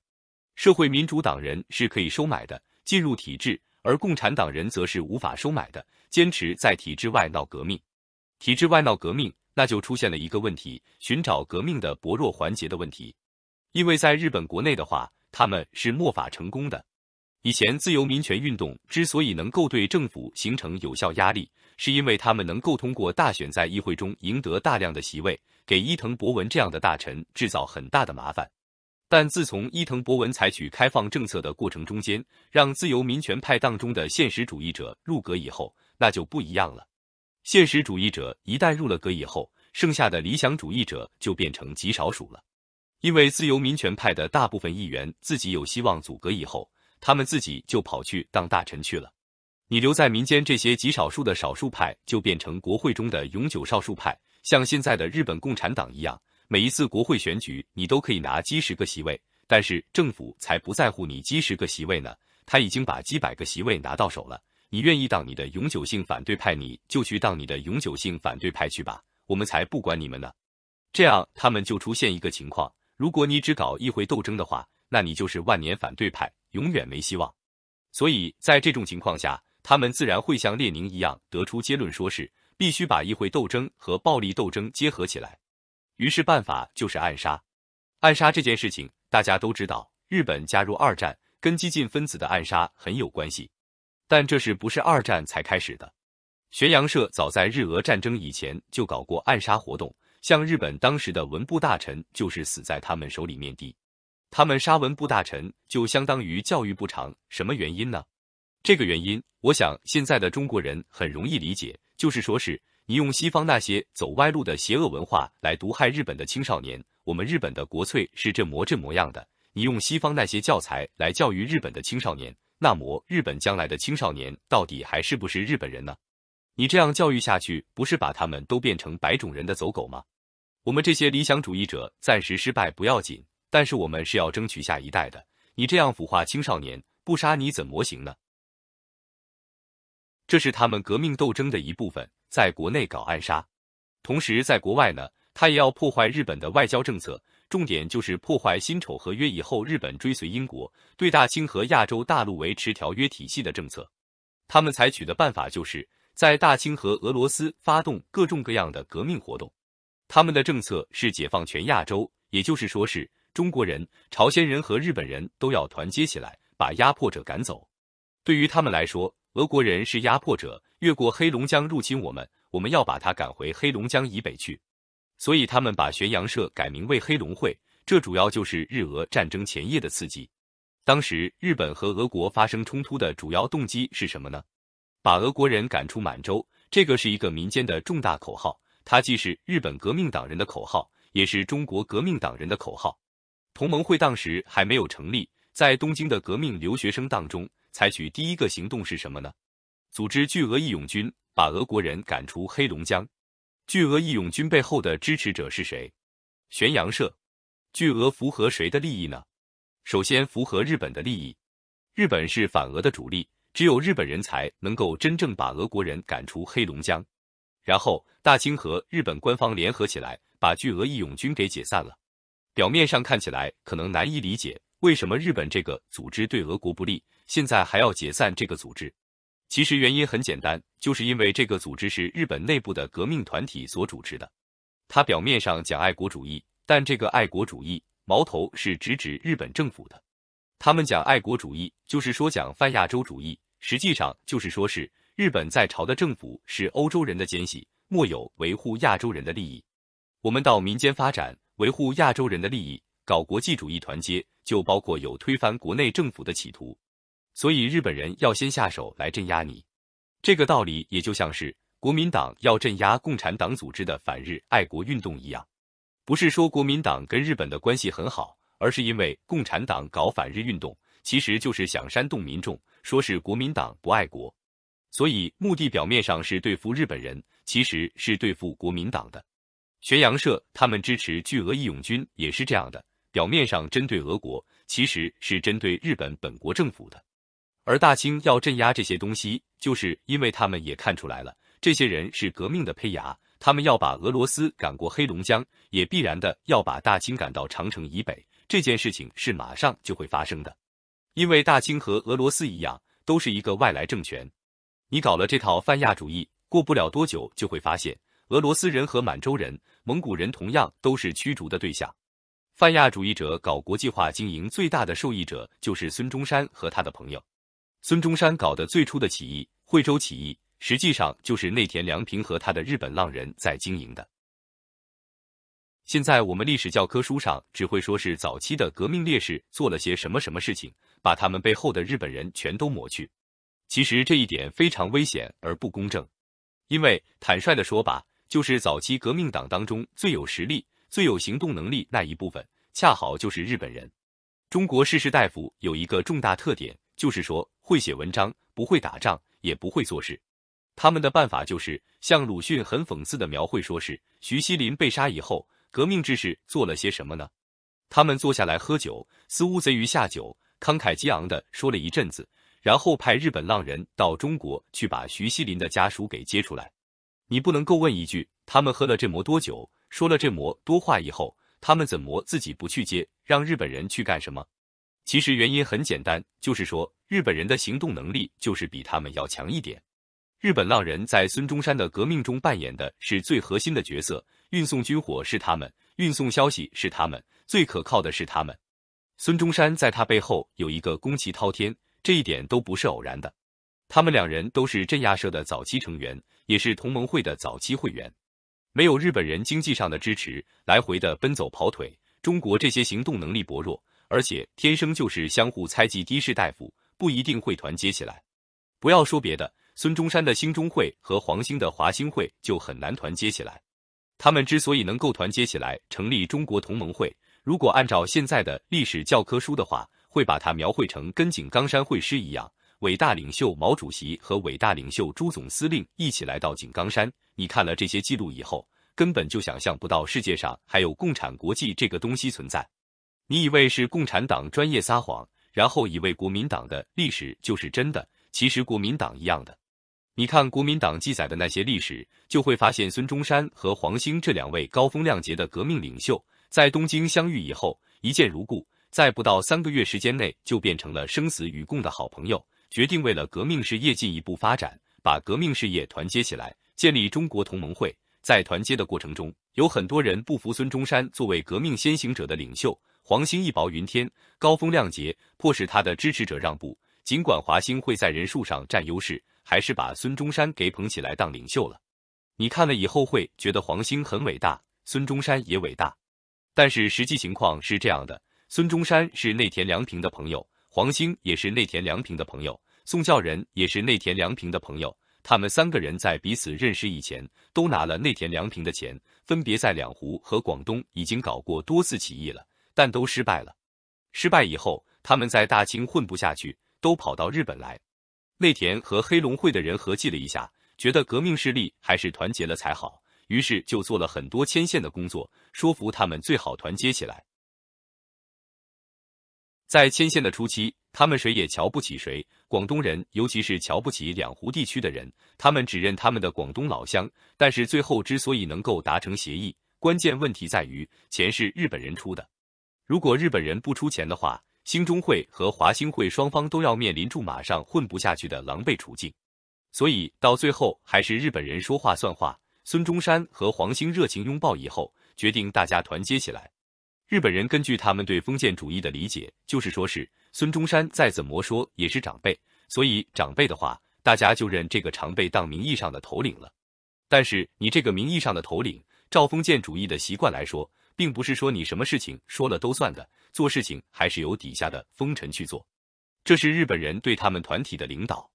社会民主党人是可以收买的，进入体制。而共产党人则是无法收买的，坚持在体制外闹革命。体制外闹革命，那就出现了一个问题：寻找革命的薄弱环节的问题。因为在日本国内的话，他们是没法成功的。以前自由民权运动之所以能够对政府形成有效压力，是因为他们能够通过大选在议会中赢得大量的席位，给伊藤博文这样的大臣制造很大的麻烦。但自从伊藤博文采取开放政策的过程中间，让自由民权派当中的现实主义者入阁以后，那就不一样了。现实主义者一旦入了阁以后，剩下的理想主义者就变成极少数了。因为自由民权派的大部分议员自己有希望组阁以后，他们自己就跑去当大臣去了。你留在民间这些极少数的少数派就变成国会中的永久少数派，像现在的日本共产党一样。每一次国会选举，你都可以拿几十个席位，但是政府才不在乎你几十个席位呢？他已经把几百个席位拿到手了。你愿意当你的永久性反对派，你就去当你的永久性反对派去吧。我们才不管你们呢。这样，他们就出现一个情况：如果你只搞议会斗争的话，那你就是万年反对派，永远没希望。所以在这种情况下，他们自然会像列宁一样得出结论，说是必须把议会斗争和暴力斗争结合起来。于是办法就是暗杀，暗杀这件事情大家都知道，日本加入二战跟激进分子的暗杀很有关系，但这是不是二战才开始的？玄阳社早在日俄战争以前就搞过暗杀活动，像日本当时的文部大臣就是死在他们手里面的，他们杀文部大臣就相当于教育部长，什么原因呢？这个原因我想现在的中国人很容易理解，就是说是。你用西方那些走歪路的邪恶文化来毒害日本的青少年，我们日本的国粹是这模这模样的。你用西方那些教材来教育日本的青少年，那么日本将来的青少年到底还是不是日本人呢？你这样教育下去，不是把他们都变成白种人的走狗吗？我们这些理想主义者暂时失败不要紧，但是我们是要争取下一代的。你这样腐化青少年，不杀你怎么行呢？这是他们革命斗争的一部分，在国内搞暗杀，同时在国外呢，他也要破坏日本的外交政策，重点就是破坏辛丑合约以后日本追随英国对大清和亚洲大陆维持条约体系的政策。他们采取的办法就是在大清和俄罗斯发动各种各样的革命活动。他们的政策是解放全亚洲，也就是说是中国人、朝鲜人和日本人都要团结起来，把压迫者赶走。对于他们来说。俄国人是压迫者，越过黑龙江入侵我们，我们要把他赶回黑龙江以北去。所以他们把玄阳社改名为黑龙会，这主要就是日俄战争前夜的刺激。当时日本和俄国发生冲突的主要动机是什么呢？把俄国人赶出满洲，这个是一个民间的重大口号，它既是日本革命党人的口号，也是中国革命党人的口号。同盟会当时还没有成立，在东京的革命留学生当中。采取第一个行动是什么呢？组织巨额义勇军，把俄国人赶出黑龙江。巨额义勇军背后的支持者是谁？玄阳社。巨额符合谁的利益呢？首先符合日本的利益。日本是反俄的主力，只有日本人才能够真正把俄国人赶出黑龙江。然后大清和日本官方联合起来，把巨额义勇军给解散了。表面上看起来可能难以理解，为什么日本这个组织对俄国不利？现在还要解散这个组织，其实原因很简单，就是因为这个组织是日本内部的革命团体所主持的。他表面上讲爱国主义，但这个爱国主义矛头是直指日本政府的。他们讲爱国主义，就是说讲泛亚洲主义，实际上就是说是日本在朝的政府是欧洲人的奸细，没有维护亚洲人的利益。我们到民间发展，维护亚洲人的利益，搞国际主义团结，就包括有推翻国内政府的企图。所以日本人要先下手来镇压你，这个道理也就像是国民党要镇压共产党组织的反日爱国运动一样。不是说国民党跟日本的关系很好，而是因为共产党搞反日运动，其实就是想煽动民众，说是国民党不爱国。所以目的表面上是对付日本人，其实是对付国民党的。宣扬社他们支持巨额义勇军也是这样的，表面上针对俄国，其实是针对日本本国政府的。而大清要镇压这些东西，就是因为他们也看出来了，这些人是革命的胚芽。他们要把俄罗斯赶过黑龙江，也必然的要把大清赶到长城以北。这件事情是马上就会发生的，因为大清和俄罗斯一样，都是一个外来政权。你搞了这套泛亚主义，过不了多久就会发现，俄罗斯人和满洲人、蒙古人同样都是驱逐的对象。泛亚主义者搞国际化经营，最大的受益者就是孙中山和他的朋友。孙中山搞的最初的起义，惠州起义，实际上就是内田良平和他的日本浪人在经营的。现在我们历史教科书上只会说是早期的革命烈士做了些什么什么事情，把他们背后的日本人全都抹去。其实这一点非常危险而不公正，因为坦率的说吧，就是早期革命党当中最有实力、最有行动能力那一部分，恰好就是日本人。中国士大夫有一个重大特点。就是说会写文章，不会打仗，也不会做事。他们的办法就是像鲁迅很讽刺的描绘，说是徐锡林被杀以后，革命志士做了些什么呢？他们坐下来喝酒，似乌贼鱼下酒，慷慨激昂的说了一阵子，然后派日本浪人到中国去把徐锡林的家属给接出来。你不能够问一句，他们喝了这么多酒，说了这么多话以后，他们怎么自己不去接，让日本人去干什么？其实原因很简单，就是说日本人的行动能力就是比他们要强一点。日本浪人在孙中山的革命中扮演的是最核心的角色，运送军火是他们，运送消息是他们，最可靠的是他们。孙中山在他背后有一个功绩滔天，这一点都不是偶然的。他们两人都是镇压社的早期成员，也是同盟会的早期会员。没有日本人经济上的支持，来回的奔走跑腿，中国这些行动能力薄弱。而且天生就是相互猜忌的士大夫，不一定会团结起来。不要说别的，孙中山的兴中会和黄兴的华兴会就很难团结起来。他们之所以能够团结起来成立中国同盟会，如果按照现在的历史教科书的话，会把它描绘成跟井冈山会师一样，伟大领袖毛主席和伟大领袖朱总司令一起来到井冈山。你看了这些记录以后，根本就想象不到世界上还有共产国际这个东西存在。你以为是共产党专业撒谎，然后以为国民党的历史就是真的？其实国民党一样的。你看国民党记载的那些历史，就会发现孙中山和黄兴这两位高风亮节的革命领袖，在东京相遇以后一见如故，在不到三个月时间内就变成了生死与共的好朋友，决定为了革命事业进一步发展，把革命事业团结起来，建立中国同盟会。在团结的过程中，有很多人不服孙中山作为革命先行者的领袖。黄兴一薄云天，高风亮节，迫使他的支持者让步。尽管华兴会在人数上占优势，还是把孙中山给捧起来当领袖了。你看了以后会觉得黄兴很伟大，孙中山也伟大。但是实际情况是这样的：孙中山是内田良平的朋友，黄兴也是内田良平的朋友，宋教仁也是内田良平的朋友。他们三个人在彼此认识以前，都拿了内田良平的钱，分别在两湖和广东已经搞过多次起义了。但都失败了。失败以后，他们在大清混不下去，都跑到日本来。内田和黑龙会的人合计了一下，觉得革命势力还是团结了才好，于是就做了很多牵线的工作，说服他们最好团结起来。在牵线的初期，他们谁也瞧不起谁，广东人尤其是瞧不起两湖地区的人，他们只认他们的广东老乡。但是最后之所以能够达成协议，关键问题在于钱是日本人出的。如果日本人不出钱的话，兴中会和华兴会双方都要面临住马上混不下去的狼狈处境，所以到最后还是日本人说话算话。孙中山和黄兴热情拥抱以后，决定大家团结起来。日本人根据他们对封建主义的理解，就是说是孙中山再怎么说也是长辈，所以长辈的话，大家就认这个长辈当名义上的头领了。但是你这个名义上的头领。赵封建主义的习惯来说，并不是说你什么事情说了都算的，做事情还是由底下的封臣去做。这是日本人对他们团体的领导，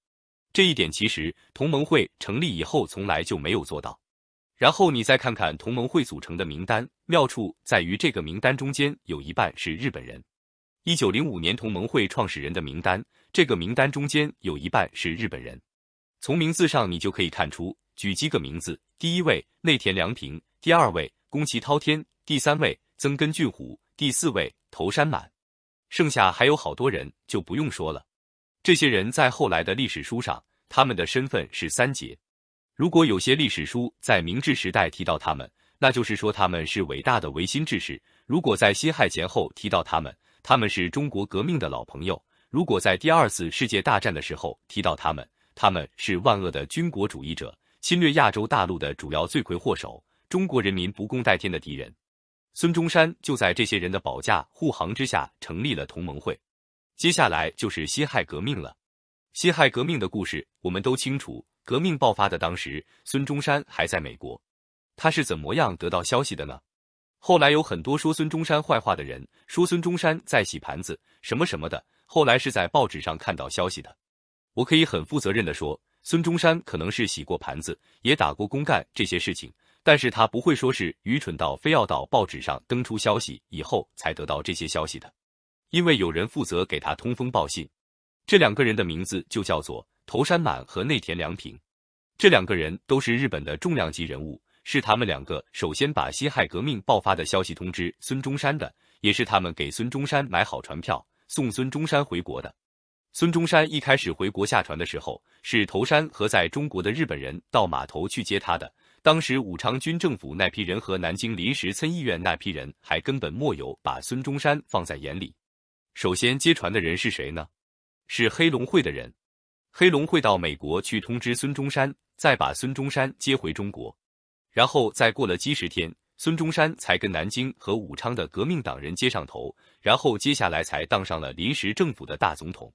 这一点其实同盟会成立以后从来就没有做到。然后你再看看同盟会组成的名单，妙处在于这个名单中间有一半是日本人。一九零五年同盟会创始人的名单，这个名单中间有一半是日本人。从名字上你就可以看出，举几个名字，第一位内田良平。第二位，宫崎滔天；第三位，曾根俊虎；第四位，头山满。剩下还有好多人，就不用说了。这些人在后来的历史书上，他们的身份是三杰。如果有些历史书在明治时代提到他们，那就是说他们是伟大的维新志士；如果在辛亥前后提到他们，他们是中国革命的老朋友；如果在第二次世界大战的时候提到他们，他们是万恶的军国主义者，侵略亚洲大陆的主要罪魁祸首。中国人民不共戴天的敌人，孙中山就在这些人的保驾护航之下成立了同盟会。接下来就是辛亥革命了。辛亥革命的故事我们都清楚，革命爆发的当时，孙中山还在美国。他是怎么样得到消息的呢？后来有很多说孙中山坏话的人，说孙中山在洗盘子，什么什么的。后来是在报纸上看到消息的。我可以很负责任的说，孙中山可能是洗过盘子，也打过工干这些事情。但是他不会说是愚蠢到非要到报纸上登出消息以后才得到这些消息的，因为有人负责给他通风报信。这两个人的名字就叫做头山满和内田良平，这两个人都是日本的重量级人物，是他们两个首先把辛亥革命爆发的消息通知孙中山的，也是他们给孙中山买好船票，送孙中山回国的。孙中山一开始回国下船的时候，是头山和在中国的日本人到码头去接他的。当时武昌军政府那批人和南京临时参议院那批人还根本没有把孙中山放在眼里。首先接船的人是谁呢？是黑龙会的人。黑龙会到美国去通知孙中山，再把孙中山接回中国，然后再过了几十天，孙中山才跟南京和武昌的革命党人接上头，然后接下来才当上了临时政府的大总统。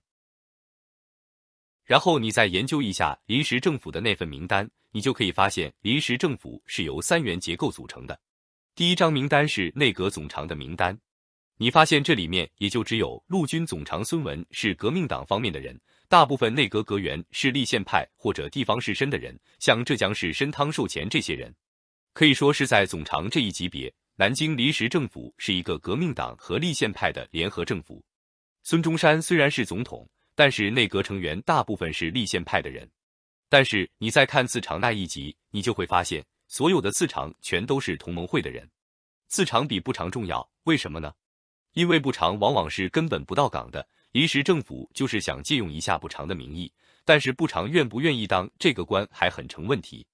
然后你再研究一下临时政府的那份名单，你就可以发现临时政府是由三元结构组成的。第一张名单是内阁总长的名单，你发现这里面也就只有陆军总长孙文是革命党方面的人，大部分内阁阁员是立宪派或者地方士绅的人，像浙江士绅汤寿前这些人，可以说是在总长这一级别，南京临时政府是一个革命党和立宪派的联合政府。孙中山虽然是总统。但是内阁成员大部分是立宪派的人，但是你再看次长那一级，你就会发现所有的次长全都是同盟会的人。次长比不长重要，为什么呢？因为不长往往是根本不到岗的，临时政府就是想借用一下不长的名义，但是不长愿不愿意当这个官还很成问题，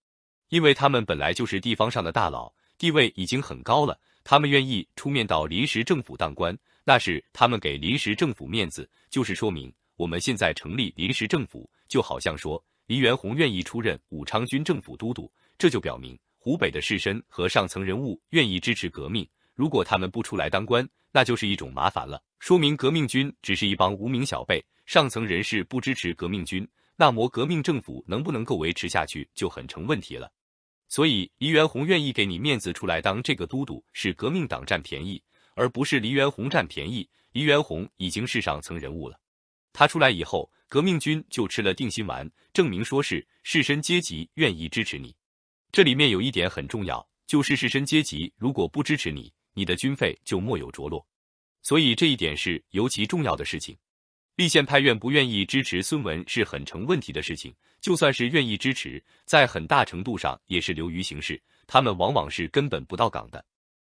因为他们本来就是地方上的大佬，地位已经很高了，他们愿意出面到临时政府当官，那是他们给临时政府面子，就是说明。我们现在成立临时政府，就好像说黎元洪愿意出任武昌军政府都督，这就表明湖北的士绅和上层人物愿意支持革命。如果他们不出来当官，那就是一种麻烦了。说明革命军只是一帮无名小辈，上层人士不支持革命军，那么革命政府能不能够维持下去就很成问题了。所以黎元洪愿意给你面子出来当这个都督，是革命党占便宜，而不是黎元洪占便宜。黎元洪已经是上层人物了。他出来以后，革命军就吃了定心丸，证明说是士绅阶级愿意支持你。这里面有一点很重要，就是士绅阶级如果不支持你，你的军费就莫有着落。所以这一点是尤其重要的事情。立宪派愿不愿意支持孙文是很成问题的事情。就算是愿意支持，在很大程度上也是流于形式，他们往往是根本不到岗的。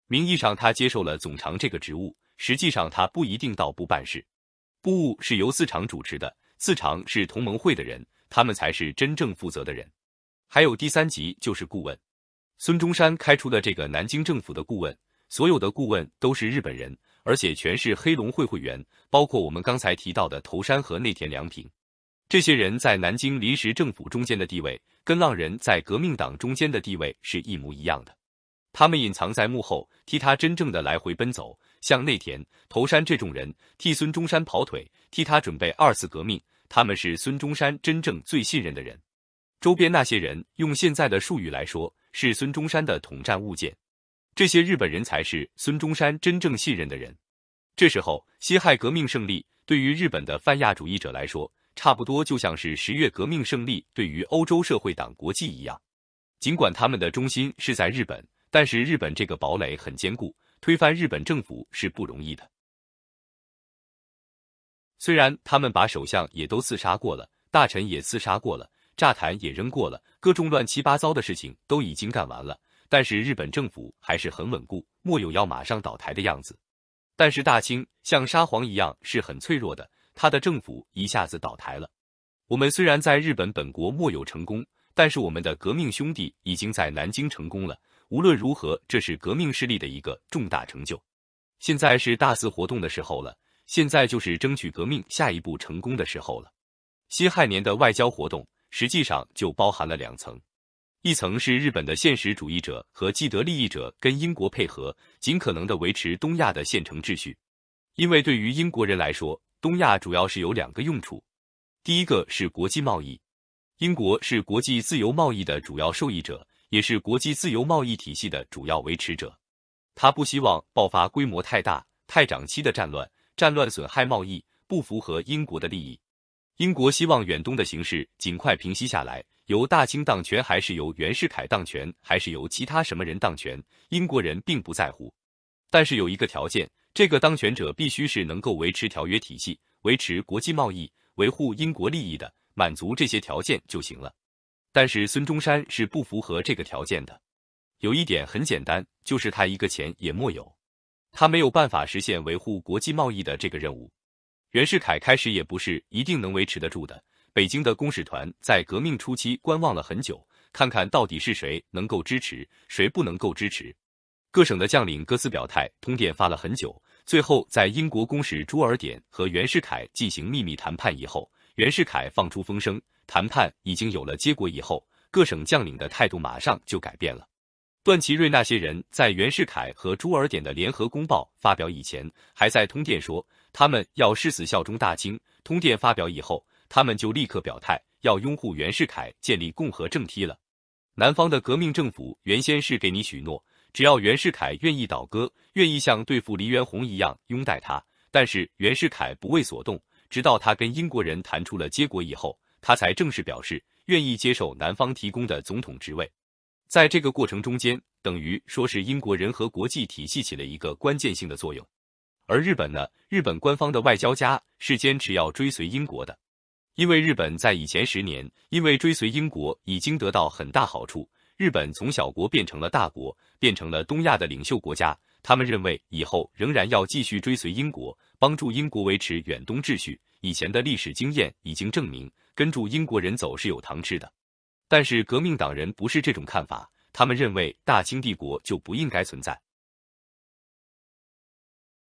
名义上他接受了总长这个职务，实际上他不一定到部办事。不，是由四常主持的。四常是同盟会的人，他们才是真正负责的人。还有第三级就是顾问，孙中山开出的这个南京政府的顾问，所有的顾问都是日本人，而且全是黑龙会会员，包括我们刚才提到的头山和内田良平。这些人在南京临时政府中间的地位，跟浪人在革命党中间的地位是一模一样的。他们隐藏在幕后，替他真正的来回奔走。像内田、头山这种人，替孙中山跑腿，替他准备二次革命，他们是孙中山真正最信任的人。周边那些人，用现在的术语来说，是孙中山的统战物件。这些日本人才是孙中山真正信任的人。这时候，辛亥革命胜利，对于日本的泛亚主义者来说，差不多就像是十月革命胜利对于欧洲社会党国际一样。尽管他们的中心是在日本，但是日本这个堡垒很坚固。推翻日本政府是不容易的。虽然他们把首相也都刺杀过了，大臣也刺杀过了，炸弹也扔过了，各种乱七八糟的事情都已经干完了，但是日本政府还是很稳固，没有要马上倒台的样子。但是大清像沙皇一样是很脆弱的，他的政府一下子倒台了。我们虽然在日本本国没有成功，但是我们的革命兄弟已经在南京成功了。无论如何，这是革命势力的一个重大成就。现在是大肆活动的时候了，现在就是争取革命下一步成功的时候了。辛亥年的外交活动实际上就包含了两层，一层是日本的现实主义者和既得利益者跟英国配合，尽可能的维持东亚的现成秩序。因为对于英国人来说，东亚主要是有两个用处，第一个是国际贸易，英国是国际自由贸易的主要受益者。也是国际自由贸易体系的主要维持者，他不希望爆发规模太大、太长期的战乱，战乱损害贸易，不符合英国的利益。英国希望远东的形势尽快平息下来，由大清当权还是由袁世凯当权，还是由其他什么人当权，英国人并不在乎。但是有一个条件，这个当权者必须是能够维持条约体系、维持国际贸易、维护英国利益的，满足这些条件就行了。但是孙中山是不符合这个条件的，有一点很简单，就是他一个钱也莫有，他没有办法实现维护国际贸易的这个任务。袁世凯开始也不是一定能维持得住的。北京的公使团在革命初期观望了很久，看看到底是谁能够支持，谁不能够支持。各省的将领各自表态，通电发了很久。最后在英国公使朱尔典和袁世凯进行秘密谈判以后，袁世凯放出风声。谈判已经有了结果以后，各省将领的态度马上就改变了。段祺瑞那些人在袁世凯和朱尔典的联合公报发表以前，还在通电说他们要誓死效忠大清。通电发表以后，他们就立刻表态要拥护袁世凯建立共和政体了。南方的革命政府原先是给你许诺，只要袁世凯愿意倒戈，愿意像对付黎元洪一样拥戴他，但是袁世凯不为所动，直到他跟英国人谈出了结果以后。他才正式表示愿意接受南方提供的总统职位，在这个过程中间，等于说是英国人和国际体系起了一个关键性的作用。而日本呢？日本官方的外交家是坚持要追随英国的，因为日本在以前十年因为追随英国已经得到很大好处，日本从小国变成了大国，变成了东亚的领袖国家。他们认为以后仍然要继续追随英国，帮助英国维持远东秩序。以前的历史经验已经证明。跟住英国人走是有糖吃的，但是革命党人不是这种看法，他们认为大清帝国就不应该存在。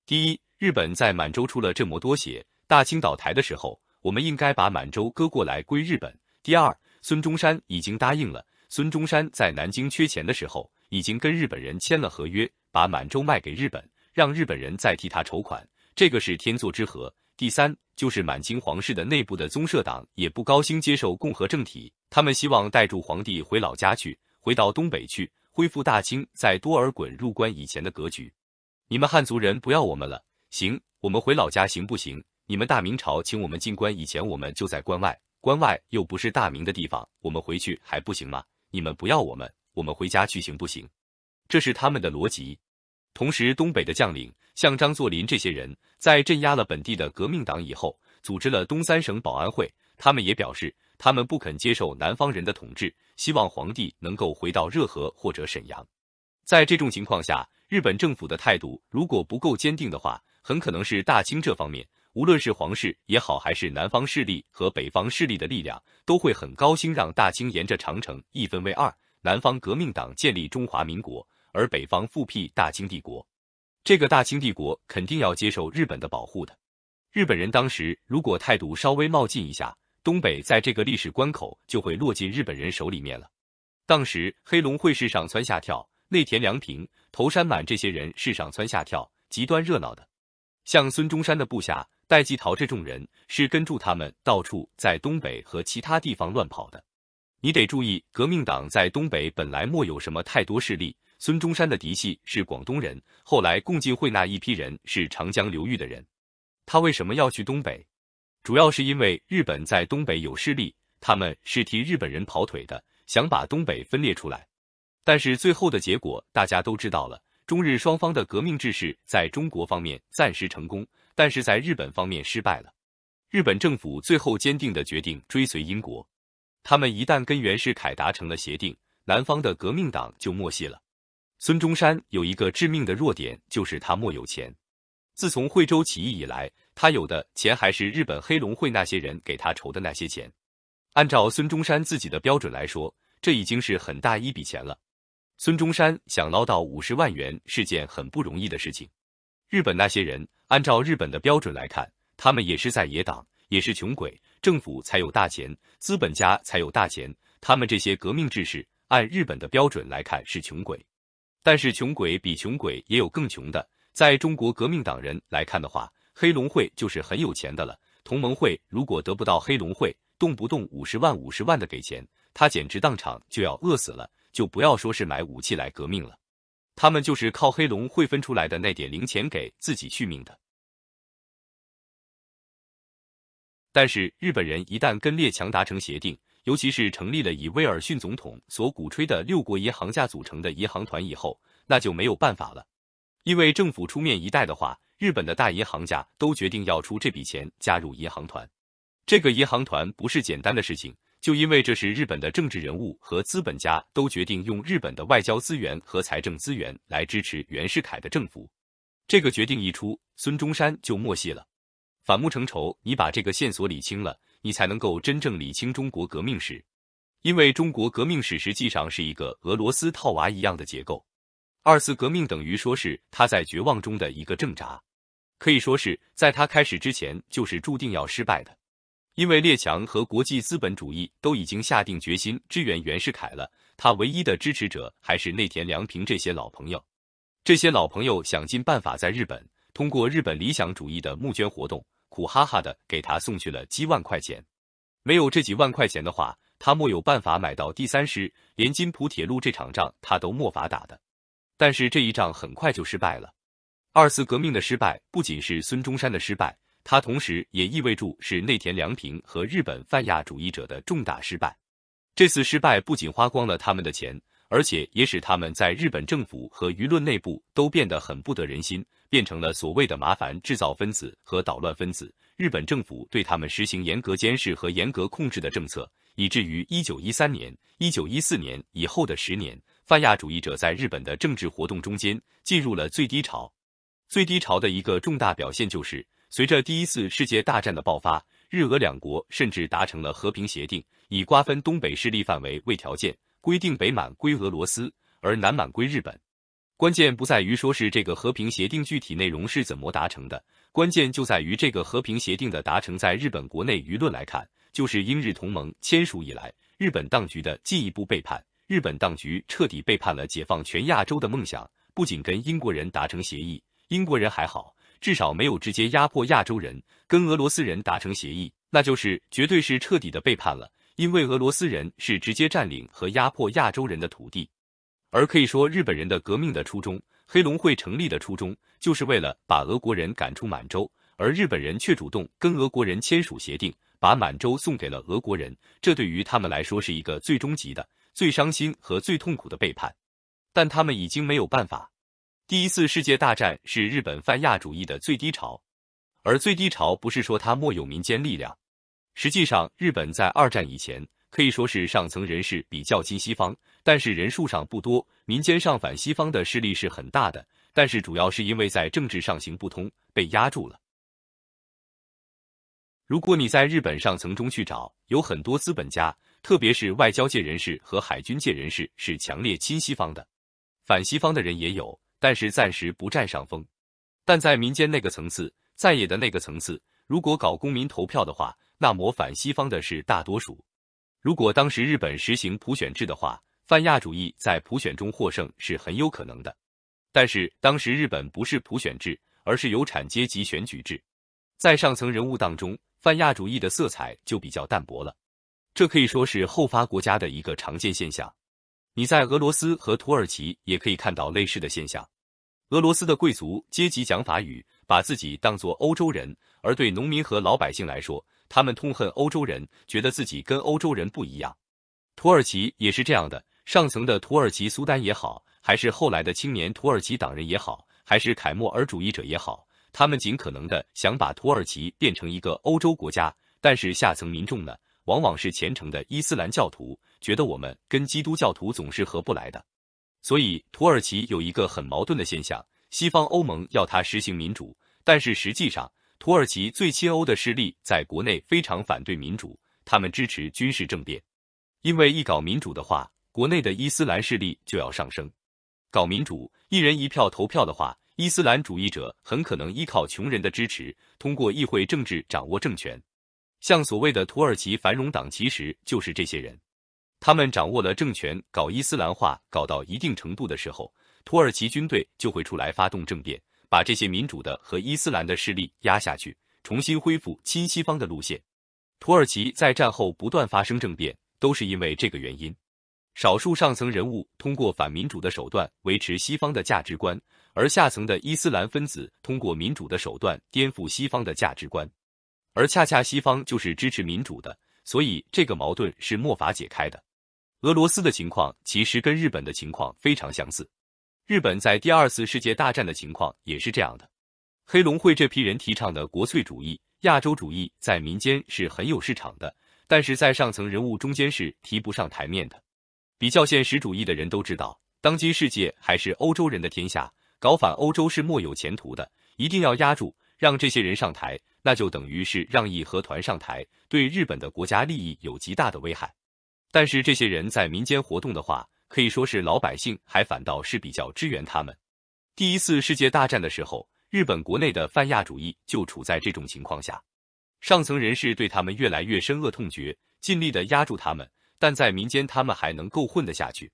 第一，日本在满洲出了这么多血，大清倒台的时候，我们应该把满洲割过来归日本。第二，孙中山已经答应了，孙中山在南京缺钱的时候，已经跟日本人签了合约，把满洲卖给日本，让日本人再替他筹款，这个是天作之合。第三就是满清皇室的内部的宗社党也不高兴接受共和政体，他们希望带住皇帝回老家去，回到东北去，恢复大清在多尔衮入关以前的格局。你们汉族人不要我们了，行，我们回老家行不行？你们大明朝请我们进关以前，我们就在关外，关外又不是大明的地方，我们回去还不行吗？你们不要我们，我们回家去行不行？这是他们的逻辑。同时，东北的将领。像张作霖这些人，在镇压了本地的革命党以后，组织了东三省保安会。他们也表示，他们不肯接受南方人的统治，希望皇帝能够回到热河或者沈阳。在这种情况下，日本政府的态度如果不够坚定的话，很可能是大清这方面，无论是皇室也好，还是南方势力和北方势力的力量，都会很高兴让大清沿着长城一分为二，南方革命党建立中华民国，而北方复辟大清帝国。这个大清帝国肯定要接受日本的保护的。日本人当时如果态度稍微冒进一下，东北在这个历史关口就会落进日本人手里面了。当时黑龙会是上蹿下跳，内田良平、头山满这些人是上蹿下跳，极端热闹的。像孙中山的部下戴季陶这众人是跟住他们到处在东北和其他地方乱跑的。你得注意，革命党在东北本来没有什么太多势力。孙中山的嫡系是广东人，后来共进会那一批人是长江流域的人。他为什么要去东北？主要是因为日本在东北有势力，他们是替日本人跑腿的，想把东北分裂出来。但是最后的结果大家都知道了，中日双方的革命志士在中国方面暂时成功，但是在日本方面失败了。日本政府最后坚定的决定追随英国，他们一旦跟袁世凯达成了协定，南方的革命党就默契了。孙中山有一个致命的弱点，就是他莫有钱。自从惠州起义以来，他有的钱还是日本黑龙会那些人给他筹的那些钱。按照孙中山自己的标准来说，这已经是很大一笔钱了。孙中山想捞到五十万元是件很不容易的事情。日本那些人，按照日本的标准来看，他们也是在野党，也是穷鬼，政府才有大钱，资本家才有大钱。他们这些革命志士，按日本的标准来看是穷鬼。但是穷鬼比穷鬼也有更穷的，在中国革命党人来看的话，黑龙会就是很有钱的了。同盟会如果得不到黑龙会，动不动五十万、五十万的给钱，他简直当场就要饿死了。就不要说是买武器来革命了，他们就是靠黑龙会分出来的那点零钱给自己续命的。但是日本人一旦跟列强达成协定，尤其是成立了以威尔逊总统所鼓吹的六国银行家组成的银行团以后，那就没有办法了，因为政府出面一代的话，日本的大银行家都决定要出这笔钱加入银行团。这个银行团不是简单的事情，就因为这是日本的政治人物和资本家都决定用日本的外交资源和财政资源来支持袁世凯的政府。这个决定一出，孙中山就默戏了，反目成仇。你把这个线索理清了。你才能够真正理清中国革命史，因为中国革命史实际上是一个俄罗斯套娃一样的结构。二次革命等于说是他在绝望中的一个挣扎，可以说是在他开始之前就是注定要失败的，因为列强和国际资本主义都已经下定决心支援袁世凯了。他唯一的支持者还是内田良平这些老朋友，这些老朋友想尽办法在日本通过日本理想主义的募捐活动。苦哈哈的给他送去了几万块钱，没有这几万块钱的话，他莫有办法买到第三师，连金浦铁路这场仗他都莫法打的。但是这一仗很快就失败了。二次革命的失败不仅是孙中山的失败，他同时也意味着是内田良平和日本泛亚主义者的重大失败。这次失败不仅花光了他们的钱，而且也使他们在日本政府和舆论内部都变得很不得人心。变成了所谓的麻烦制造分子和捣乱分子。日本政府对他们实行严格监视和严格控制的政策，以至于1913年、1914年以后的十年，泛亚主义者在日本的政治活动中间进入了最低潮。最低潮的一个重大表现就是，随着第一次世界大战的爆发，日俄两国甚至达成了和平协定，以瓜分东北势力范围为条件，规定北满归俄罗斯，而南满归日本。关键不在于说是这个和平协定具体内容是怎么达成的，关键就在于这个和平协定的达成，在日本国内舆论来看，就是英日同盟签署以来日本当局的进一步背叛。日本当局彻底背叛了解放全亚洲的梦想。不仅跟英国人达成协议，英国人还好，至少没有直接压迫亚洲人；跟俄罗斯人达成协议，那就是绝对是彻底的背叛了，因为俄罗斯人是直接占领和压迫亚洲人的土地。而可以说，日本人的革命的初衷，黑龙会成立的初衷，就是为了把俄国人赶出满洲。而日本人却主动跟俄国人签署协定，把满洲送给了俄国人。这对于他们来说，是一个最终极的、最伤心和最痛苦的背叛。但他们已经没有办法。第一次世界大战是日本泛亚主义的最低潮，而最低潮不是说他没有民间力量。实际上，日本在二战以前可以说是上层人士比较亲西方。但是人数上不多，民间上反西方的势力是很大的，但是主要是因为在政治上行不通，被压住了。如果你在日本上层中去找，有很多资本家，特别是外交界人士和海军界人士是强烈亲西方的，反西方的人也有，但是暂时不占上风。但在民间那个层次，在野的那个层次，如果搞公民投票的话，那么反西方的是大多数。如果当时日本实行普选制的话，泛亚主义在普选中获胜是很有可能的，但是当时日本不是普选制，而是有产阶级选举制，在上层人物当中，泛亚主义的色彩就比较淡薄了。这可以说是后发国家的一个常见现象。你在俄罗斯和土耳其也可以看到类似的现象。俄罗斯的贵族阶级讲法语，把自己当作欧洲人，而对农民和老百姓来说，他们痛恨欧洲人，觉得自己跟欧洲人不一样。土耳其也是这样的。上层的土耳其苏丹也好，还是后来的青年土耳其党人也好，还是凯末尔主义者也好，他们尽可能的想把土耳其变成一个欧洲国家。但是下层民众呢，往往是虔诚的伊斯兰教徒，觉得我们跟基督教徒总是合不来的。所以，土耳其有一个很矛盾的现象：西方欧盟要他实行民主，但是实际上，土耳其最亲欧的势力在国内非常反对民主，他们支持军事政变，因为一搞民主的话。国内的伊斯兰势力就要上升，搞民主，一人一票投票的话，伊斯兰主义者很可能依靠穷人的支持，通过议会政治掌握政权。像所谓的土耳其繁荣党，其实就是这些人，他们掌握了政权，搞伊斯兰化，搞到一定程度的时候，土耳其军队就会出来发动政变，把这些民主的和伊斯兰的势力压下去，重新恢复亲西方的路线。土耳其在战后不断发生政变，都是因为这个原因。少数上层人物通过反民主的手段维持西方的价值观，而下层的伊斯兰分子通过民主的手段颠覆西方的价值观，而恰恰西方就是支持民主的，所以这个矛盾是莫法解开的。俄罗斯的情况其实跟日本的情况非常相似，日本在第二次世界大战的情况也是这样的。黑龙会这批人提倡的国粹主义、亚洲主义在民间是很有市场的，但是在上层人物中间是提不上台面的。比较现实主义的人都知道，当今世界还是欧洲人的天下，搞反欧洲是莫有前途的。一定要压住，让这些人上台，那就等于是让义和团上台，对日本的国家利益有极大的危害。但是这些人在民间活动的话，可以说是老百姓还反倒是比较支援他们。第一次世界大战的时候，日本国内的泛亚主义就处在这种情况下，上层人士对他们越来越深恶痛绝，尽力的压住他们。但在民间，他们还能够混得下去，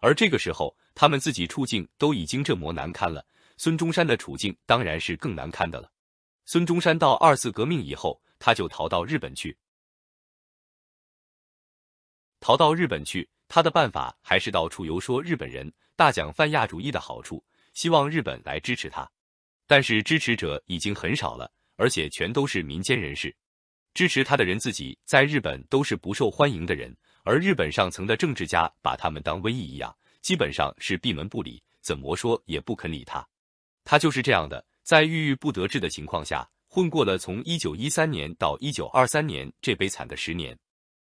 而这个时候，他们自己处境都已经这么难堪了，孙中山的处境当然是更难堪的了。孙中山到二次革命以后，他就逃到日本去，逃到日本去，他的办法还是到处游说日本人大讲泛亚主义的好处，希望日本来支持他，但是支持者已经很少了，而且全都是民间人士，支持他的人自己在日本都是不受欢迎的人。而日本上层的政治家把他们当瘟疫一样，基本上是闭门不理，怎么说也不肯理他。他就是这样的，在郁郁不得志的情况下，混过了从1913年到1923年这悲惨的十年。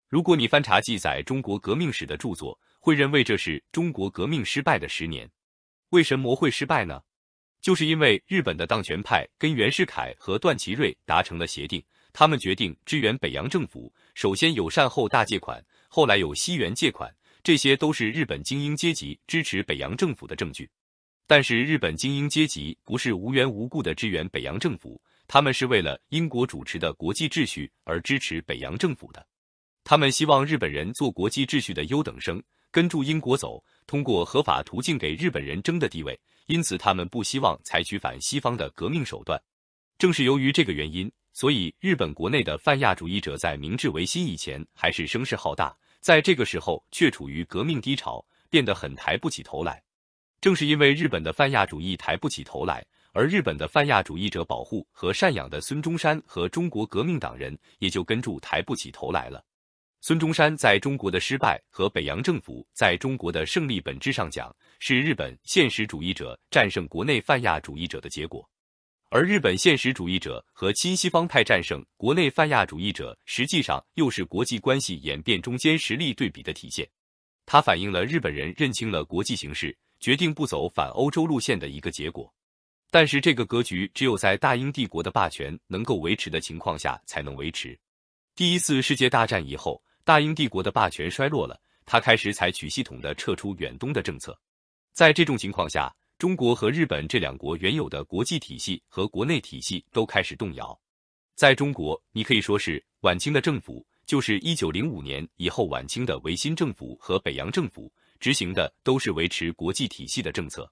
如果你翻查记载中国革命史的著作，会认为这是中国革命失败的十年。为什么会失败呢？就是因为日本的当权派跟袁世凯和段祺瑞达成了协定，他们决定支援北洋政府，首先友善后大借款。后来有西元借款，这些都是日本精英阶级支持北洋政府的证据。但是日本精英阶级不是无缘无故的支援北洋政府，他们是为了英国主持的国际秩序而支持北洋政府的。他们希望日本人做国际秩序的优等生，跟住英国走，通过合法途径给日本人争的地位。因此，他们不希望采取反西方的革命手段。正是由于这个原因，所以日本国内的泛亚主义者在明治维新以前还是声势浩大。在这个时候，却处于革命低潮，变得很抬不起头来。正是因为日本的泛亚主义抬不起头来，而日本的泛亚主义者保护和赡养的孙中山和中国革命党人，也就跟住抬不起头来了。孙中山在中国的失败和北洋政府在中国的胜利，本质上讲，是日本现实主义者战胜国内泛亚主义者的结果。而日本现实主义者和亲西方派战胜国内泛亚主义者，实际上又是国际关系演变中间实力对比的体现。它反映了日本人认清了国际形势，决定不走反欧洲路线的一个结果。但是这个格局只有在大英帝国的霸权能够维持的情况下才能维持。第一次世界大战以后，大英帝国的霸权衰落了，他开始采取系统的撤出远东的政策。在这种情况下，中国和日本这两国原有的国际体系和国内体系都开始动摇。在中国，你可以说是晚清的政府，就是一九零五年以后晚清的维新政府和北洋政府执行的都是维持国际体系的政策。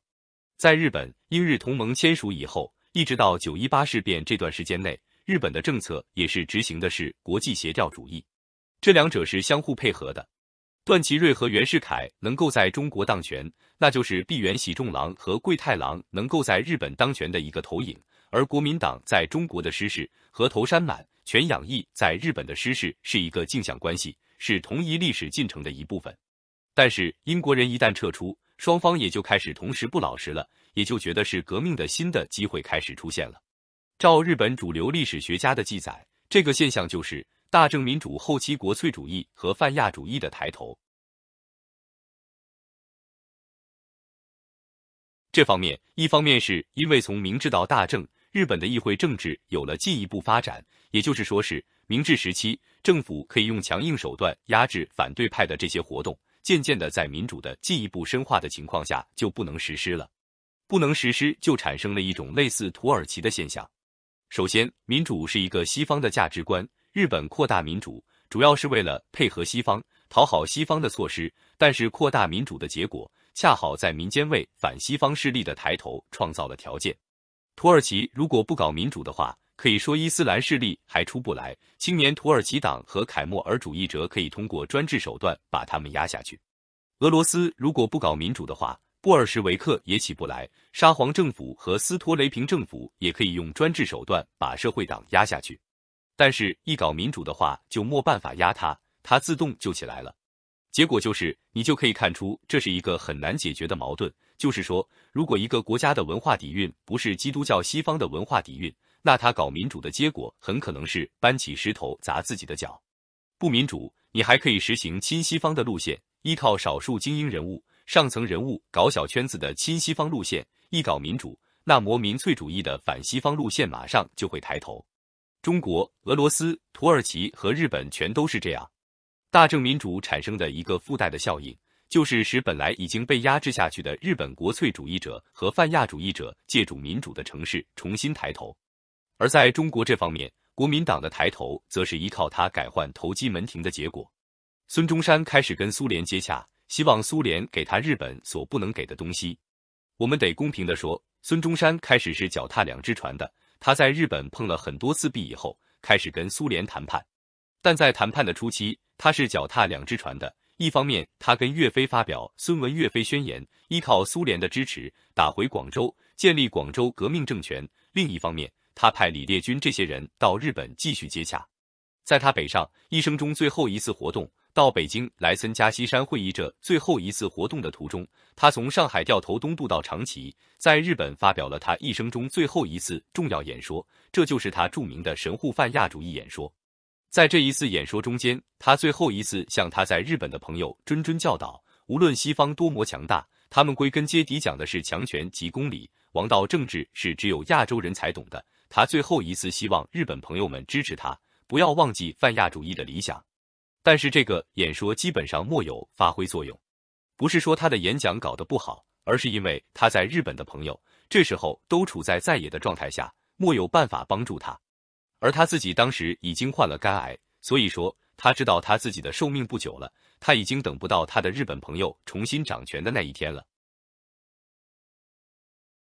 在日本，英日同盟签署以后，一直到九一八事变这段时间内，日本的政策也是执行的是国际协调主义。这两者是相互配合的。段祺瑞和袁世凯能够在中国当权，那就是币原喜重郎和桂太郎能够在日本当权的一个投影。而国民党在中国的失势和头山满、全养义在日本的失势是一个镜像关系，是同一历史进程的一部分。但是英国人一旦撤出，双方也就开始同时不老实了，也就觉得是革命的新的机会开始出现了。照日本主流历史学家的记载，这个现象就是。大正民主后期，国粹主义和泛亚主义的抬头。这方面，一方面是因为从明治到大正，日本的议会政治有了进一步发展，也就是说，是明治时期政府可以用强硬手段压制反对派的这些活动，渐渐的在民主的进一步深化的情况下就不能实施了。不能实施，就产生了一种类似土耳其的现象。首先，民主是一个西方的价值观。日本扩大民主主要是为了配合西方、讨好西方的措施，但是扩大民主的结果恰好在民间为反西方势力的抬头创造了条件。土耳其如果不搞民主的话，可以说伊斯兰势力还出不来；青年土耳其党和凯末尔主义者可以通过专制手段把他们压下去。俄罗斯如果不搞民主的话，布尔什维克也起不来；沙皇政府和斯托雷平政府也可以用专制手段把社会党压下去。但是，一搞民主的话，就没办法压他，他自动就起来了。结果就是，你就可以看出这是一个很难解决的矛盾。就是说，如果一个国家的文化底蕴不是基督教西方的文化底蕴，那他搞民主的结果很可能是搬起石头砸自己的脚。不民主，你还可以实行亲西方的路线，依靠少数精英人物、上层人物搞小圈子的亲西方路线。一搞民主，那么民粹主义的反西方路线马上就会抬头。中国、俄罗斯、土耳其和日本全都是这样。大政民主产生的一个附带的效应，就是使本来已经被压制下去的日本国粹主义者和泛亚主义者，借助民主的城市重新抬头。而在中国这方面，国民党的抬头，则是依靠他改换投机门庭的结果。孙中山开始跟苏联接洽，希望苏联给他日本所不能给的东西。我们得公平地说，孙中山开始是脚踏两只船的。他在日本碰了很多次壁以后，开始跟苏联谈判，但在谈判的初期，他是脚踏两只船的。一方面，他跟岳飞发表孙文岳飞宣言，依靠苏联的支持打回广州，建立广州革命政权；另一方面，他派李烈军这些人到日本继续接洽，在他北上一生中最后一次活动。到北京来参加西山会议这最后一次活动的途中，他从上海掉头东渡到长崎，在日本发表了他一生中最后一次重要演说，这就是他著名的神户泛亚主义演说。在这一次演说中间，他最后一次向他在日本的朋友谆谆教导：无论西方多么强大，他们归根结底讲的是强权及公理，王道政治是只有亚洲人才懂的。他最后一次希望日本朋友们支持他，不要忘记泛亚主义的理想。但是这个演说基本上没有发挥作用，不是说他的演讲搞得不好，而是因为他在日本的朋友这时候都处在在野的状态下，没有办法帮助他，而他自己当时已经患了肝癌，所以说他知道他自己的寿命不久了，他已经等不到他的日本朋友重新掌权的那一天了，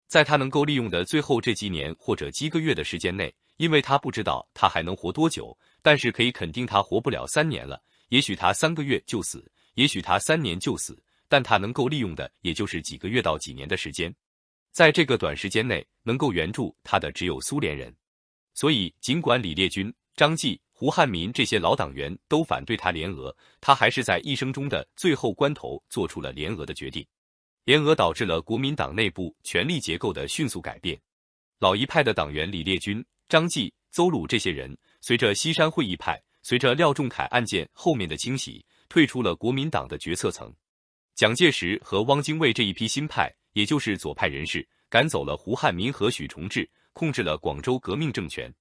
在他能够利用的最后这几年或者几个月的时间内。因为他不知道他还能活多久，但是可以肯定他活不了三年了。也许他三个月就死，也许他三年就死。但他能够利用的也就是几个月到几年的时间，在这个短时间内能够援助他的只有苏联人。所以，尽管李烈钧、张继、胡汉民这些老党员都反对他联俄，他还是在一生中的最后关头做出了联俄的决定。联俄导致了国民党内部权力结构的迅速改变，老一派的党员李烈钧。张继、邹鲁这些人，随着西山会议派，随着廖仲恺案件后面的清洗，退出了国民党的决策层。蒋介石和汪精卫这一批新派，也就是左派人士，赶走了胡汉民和许崇智，控制了广州革命政权。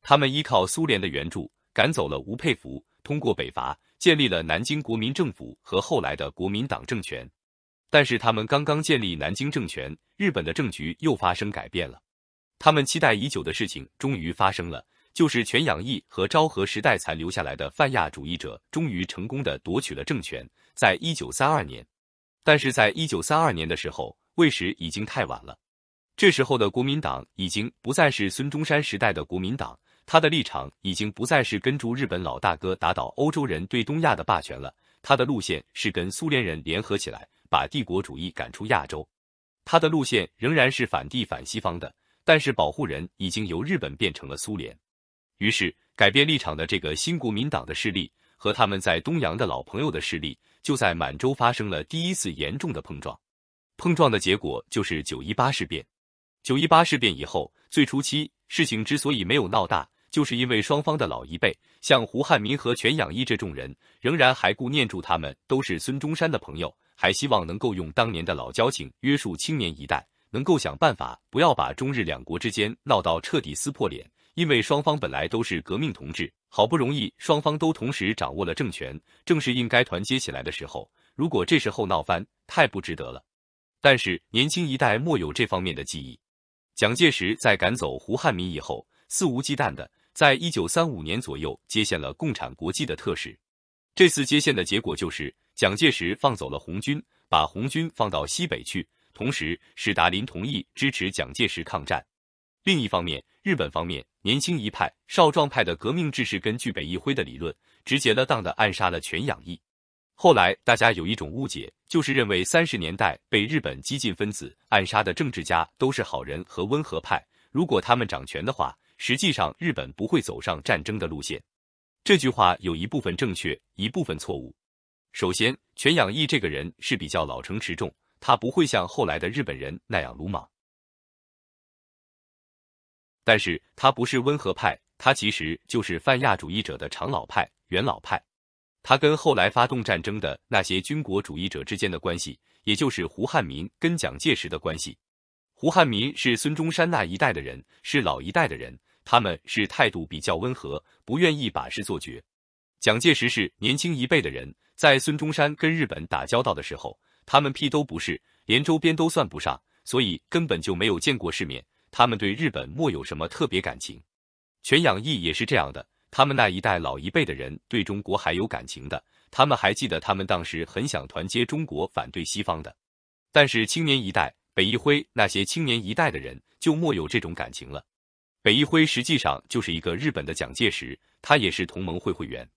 他们依靠苏联的援助，赶走了吴佩孚，通过北伐建立了南京国民政府和后来的国民党政权。但是他们刚刚建立南京政权，日本的政局又发生改变了。他们期待已久的事情终于发生了，就是全养义和昭和时代残留下来的泛亚主义者终于成功的夺取了政权，在一九三二年。但是在一九三二年的时候，为时已经太晚了。这时候的国民党已经不再是孙中山时代的国民党，他的立场已经不再是跟住日本老大哥打倒欧洲人对东亚的霸权了，他的路线是跟苏联人联合起来，把帝国主义赶出亚洲。他的路线仍然是反帝反西方的。但是保护人已经由日本变成了苏联，于是改变立场的这个新国民党的势力和他们在东洋的老朋友的势力就在满洲发生了第一次严重的碰撞。碰撞的结果就是九一八事变。九一八事变以后，最初期事情之所以没有闹大，就是因为双方的老一辈，像胡汉民和全仰义这种人，仍然还顾念住他们都是孙中山的朋友，还希望能够用当年的老交情约束青年一代。能够想办法，不要把中日两国之间闹到彻底撕破脸，因为双方本来都是革命同志，好不容易双方都同时掌握了政权，正是应该团结起来的时候。如果这时候闹翻，太不值得了。但是年轻一代莫有这方面的记忆。蒋介石在赶走胡汉民以后，肆无忌惮的，在一九三五年左右接线了共产国际的特使。这次接线的结果就是，蒋介石放走了红军，把红军放到西北去。同时，史达林同意支持蒋介石抗战。另一方面，日本方面年轻一派、少壮派的革命志士，根据北一辉的理论，直截了当的暗杀了全养义。后来，大家有一种误解，就是认为三十年代被日本激进分子暗杀的政治家都是好人和温和派。如果他们掌权的话，实际上日本不会走上战争的路线。这句话有一部分正确，一部分错误。首先，全养义这个人是比较老成持重。他不会像后来的日本人那样鲁莽，但是他不是温和派，他其实就是泛亚主义者的长老派、元老派。他跟后来发动战争的那些军国主义者之间的关系，也就是胡汉民跟蒋介石的关系。胡汉民是孙中山那一代的人，是老一代的人，他们是态度比较温和，不愿意把事做绝。蒋介石是年轻一辈的人，在孙中山跟日本打交道的时候。他们屁都不是，连周边都算不上，所以根本就没有见过世面。他们对日本莫有什么特别感情？全养义也是这样的。他们那一代老一辈的人对中国还有感情的，他们还记得他们当时很想团结中国，反对西方的。但是青年一代，北一辉那些青年一代的人就莫有这种感情了。北一辉实际上就是一个日本的蒋介石，他也是同盟会会员。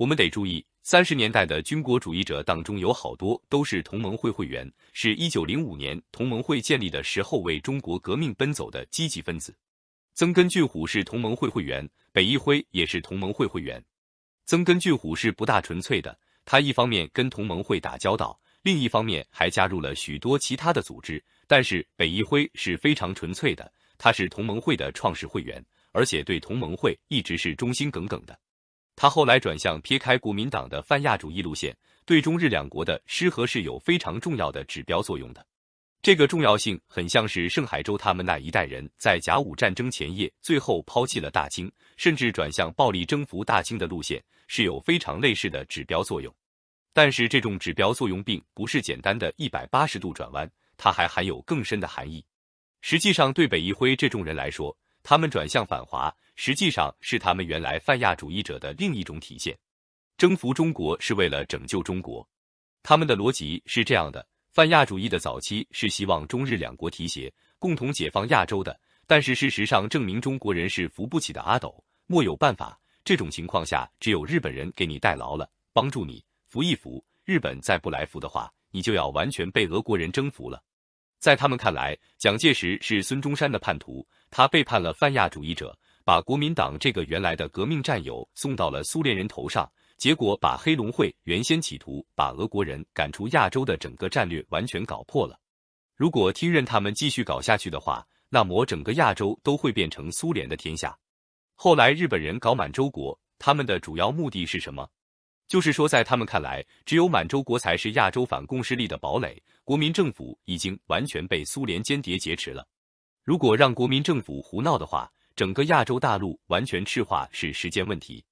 我们得注意，三十年代的军国主义者当中有好多都是同盟会会员，是一九零五年同盟会建立的时候为中国革命奔走的积极分子。曾根俊虎是同盟会会员，北一辉也是同盟会会员。曾根俊虎是不大纯粹的，他一方面跟同盟会打交道，另一方面还加入了许多其他的组织。但是北一辉是非常纯粹的，他是同盟会的创始会员，而且对同盟会一直是忠心耿耿的。他后来转向撇开国民党的泛亚主义路线，对中日两国的失和是有非常重要的指标作用的。这个重要性很像是盛海洲他们那一代人在甲午战争前夜，最后抛弃了大清，甚至转向暴力征服大清的路线，是有非常类似的指标作用。但是这种指标作用并不是简单的一百八十度转弯，它还含有更深的含义。实际上，对北一辉这种人来说，他们转向反华，实际上是他们原来泛亚主义者的另一种体现。征服中国是为了拯救中国，他们的逻辑是这样的：泛亚主义的早期是希望中日两国提携，共同解放亚洲的。但是事实上证明中国人是扶不起的阿斗，莫有办法。这种情况下，只有日本人给你代劳了，帮助你扶一扶。日本再不来扶的话，你就要完全被俄国人征服了。在他们看来，蒋介石是孙中山的叛徒。他背叛了泛亚主义者，把国民党这个原来的革命战友送到了苏联人头上，结果把黑龙会原先企图把俄国人赶出亚洲的整个战略完全搞破了。如果听任他们继续搞下去的话，那么整个亚洲都会变成苏联的天下。后来日本人搞满洲国，他们的主要目的是什么？就是说，在他们看来，只有满洲国才是亚洲反共势力的堡垒，国民政府已经完全被苏联间谍劫持了。如果让国民政府胡闹的话，整个亚洲大陆完全赤化是时间问题。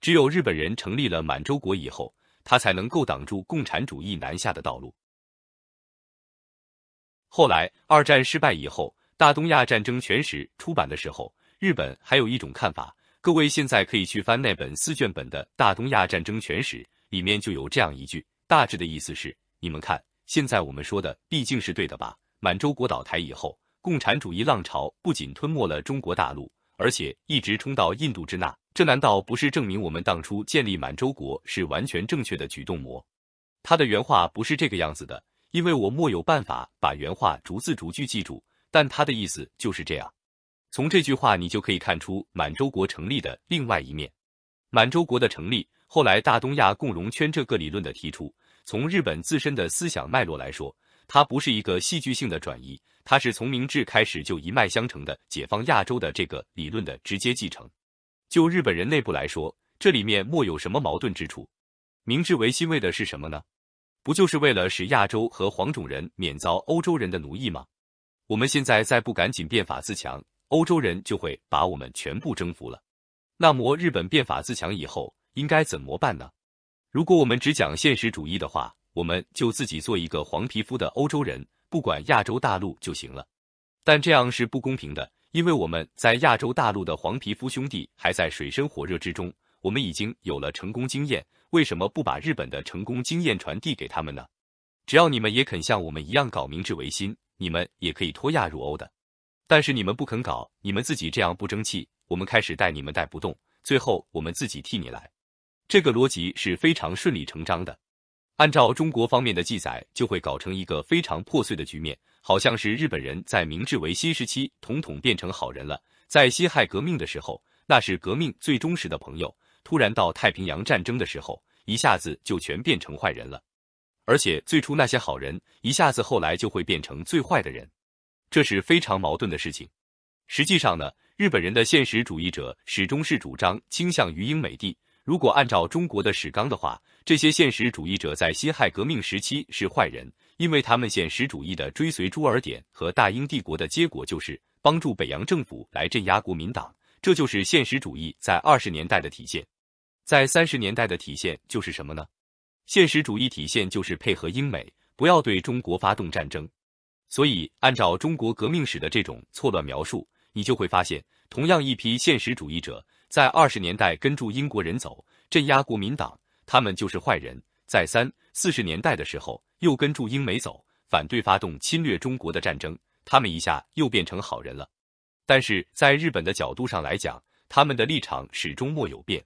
只有日本人成立了满洲国以后，他才能够挡住共产主义南下的道路。后来二战失败以后，《大东亚战争全史》出版的时候，日本还有一种看法。各位现在可以去翻那本四卷本的《大东亚战争全史》，里面就有这样一句，大致的意思是：你们看，现在我们说的毕竟是对的吧？满洲国倒台以后。共产主义浪潮不仅吞没了中国大陆，而且一直冲到印度之纳。这难道不是证明我们当初建立满洲国是完全正确的举动吗？他的原话不是这个样子的，因为我莫有办法把原话逐字逐句记住，但他的意思就是这样。从这句话你就可以看出满洲国成立的另外一面。满洲国的成立，后来大东亚共荣圈这个理论的提出，从日本自身的思想脉络来说，它不是一个戏剧性的转移。它是从明治开始就一脉相承的解放亚洲的这个理论的直接继承。就日本人内部来说，这里面莫有什么矛盾之处？明治维新为的是什么呢？不就是为了使亚洲和黄种人免遭欧洲人的奴役吗？我们现在再不赶紧变法自强，欧洲人就会把我们全部征服了。那么日本变法自强以后应该怎么办呢？如果我们只讲现实主义的话，我们就自己做一个黄皮肤的欧洲人。不管亚洲大陆就行了，但这样是不公平的，因为我们在亚洲大陆的黄皮肤兄弟还在水深火热之中，我们已经有了成功经验，为什么不把日本的成功经验传递给他们呢？只要你们也肯像我们一样搞明治维新，你们也可以脱亚入欧的。但是你们不肯搞，你们自己这样不争气，我们开始带你们带不动，最后我们自己替你来，这个逻辑是非常顺理成章的。按照中国方面的记载，就会搞成一个非常破碎的局面，好像是日本人在明治维新时期统统变成好人了，在辛亥革命的时候，那是革命最忠实的朋友，突然到太平洋战争的时候，一下子就全变成坏人了，而且最初那些好人一下子后来就会变成最坏的人，这是非常矛盾的事情。实际上呢，日本人的现实主义者始终是主张倾向于英美帝。如果按照中国的史纲的话，这些现实主义者在辛亥革命时期是坏人，因为他们现实主义的追随朱尔典和大英帝国的结果就是帮助北洋政府来镇压国民党，这就是现实主义在二十年代的体现。在三十年代的体现就是什么呢？现实主义体现就是配合英美，不要对中国发动战争。所以，按照中国革命史的这种错乱描述，你就会发现，同样一批现实主义者。在二十年代跟住英国人走，镇压国民党，他们就是坏人；再三四十年代的时候又跟住英美走，反对发动侵略中国的战争，他们一下又变成好人了。但是在日本的角度上来讲，他们的立场始终莫有变。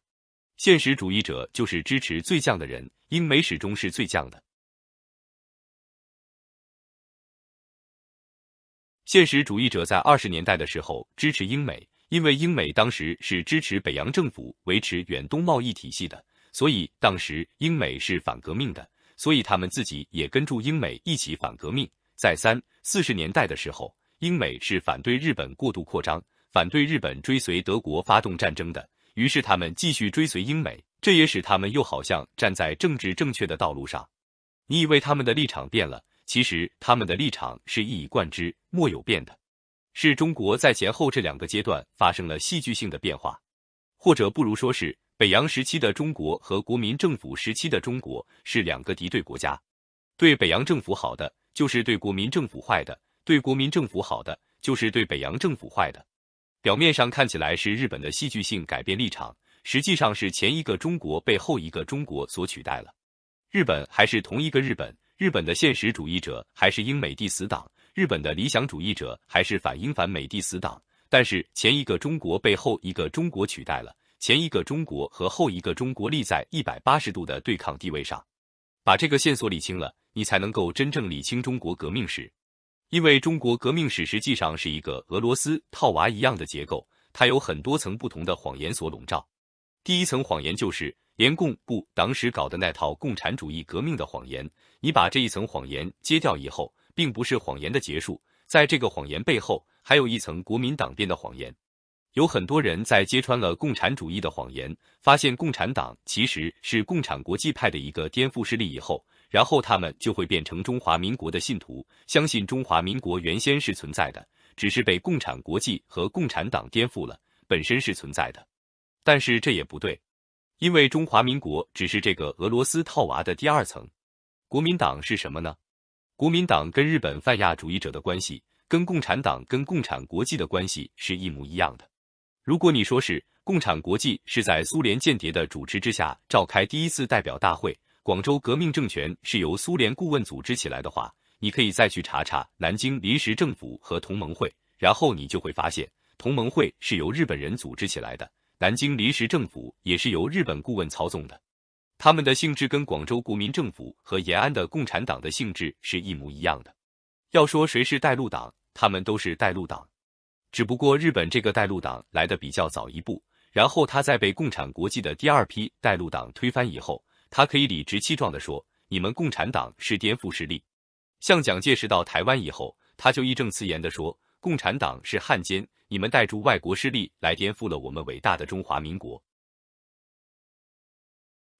现实主义者就是支持最犟的人，英美始终是最犟的。现实主义者在二十年代的时候支持英美。因为英美当时是支持北洋政府维持远东贸易体系的，所以当时英美是反革命的，所以他们自己也跟住英美一起反革命。在三四十年代的时候，英美是反对日本过度扩张，反对日本追随德国发动战争的，于是他们继续追随英美，这也使他们又好像站在政治正确的道路上。你以为他们的立场变了？其实他们的立场是一以贯之，莫有变的。是中国在前后这两个阶段发生了戏剧性的变化，或者不如说是北洋时期的中国和国民政府时期的中国是两个敌对国家。对北洋政府好的就是对国民政府坏的，对国民政府好的就是对北洋政府坏的。表面上看起来是日本的戏剧性改变立场，实际上是前一个中国被后一个中国所取代了。日本还是同一个日本，日本的现实主义者还是英美的死党。日本的理想主义者还是反英反美第死党，但是前一个中国被后一个中国取代了，前一个中国和后一个中国立在一百八十度的对抗地位上。把这个线索理清了，你才能够真正理清中国革命史，因为中国革命史实际上是一个俄罗斯套娃一样的结构，它有很多层不同的谎言所笼罩。第一层谎言就是联共部党史搞的那套共产主义革命的谎言。你把这一层谎言揭掉以后。并不是谎言的结束，在这个谎言背后还有一层国民党变的谎言。有很多人在揭穿了共产主义的谎言，发现共产党其实是共产国际派的一个颠覆势力以后，然后他们就会变成中华民国的信徒，相信中华民国原先是存在的，只是被共产国际和共产党颠覆了，本身是存在的。但是这也不对，因为中华民国只是这个俄罗斯套娃的第二层，国民党是什么呢？国民党跟日本泛亚主义者的关系，跟共产党跟共产国际的关系是一模一样的。如果你说是共产国际是在苏联间谍的主持之下召开第一次代表大会，广州革命政权是由苏联顾问组织起来的话，你可以再去查查南京临时政府和同盟会，然后你就会发现，同盟会是由日本人组织起来的，南京临时政府也是由日本顾问操纵的。他们的性质跟广州国民政府和延安的共产党的性质是一模一样的。要说谁是带路党，他们都是带路党。只不过日本这个带路党来的比较早一步，然后他在被共产国际的第二批带路党推翻以后，他可以理直气壮地说：“你们共产党是颠覆势力。”像蒋介石到台湾以后，他就义正词严地说：“共产党是汉奸，你们带住外国势力来颠覆了我们伟大的中华民国。”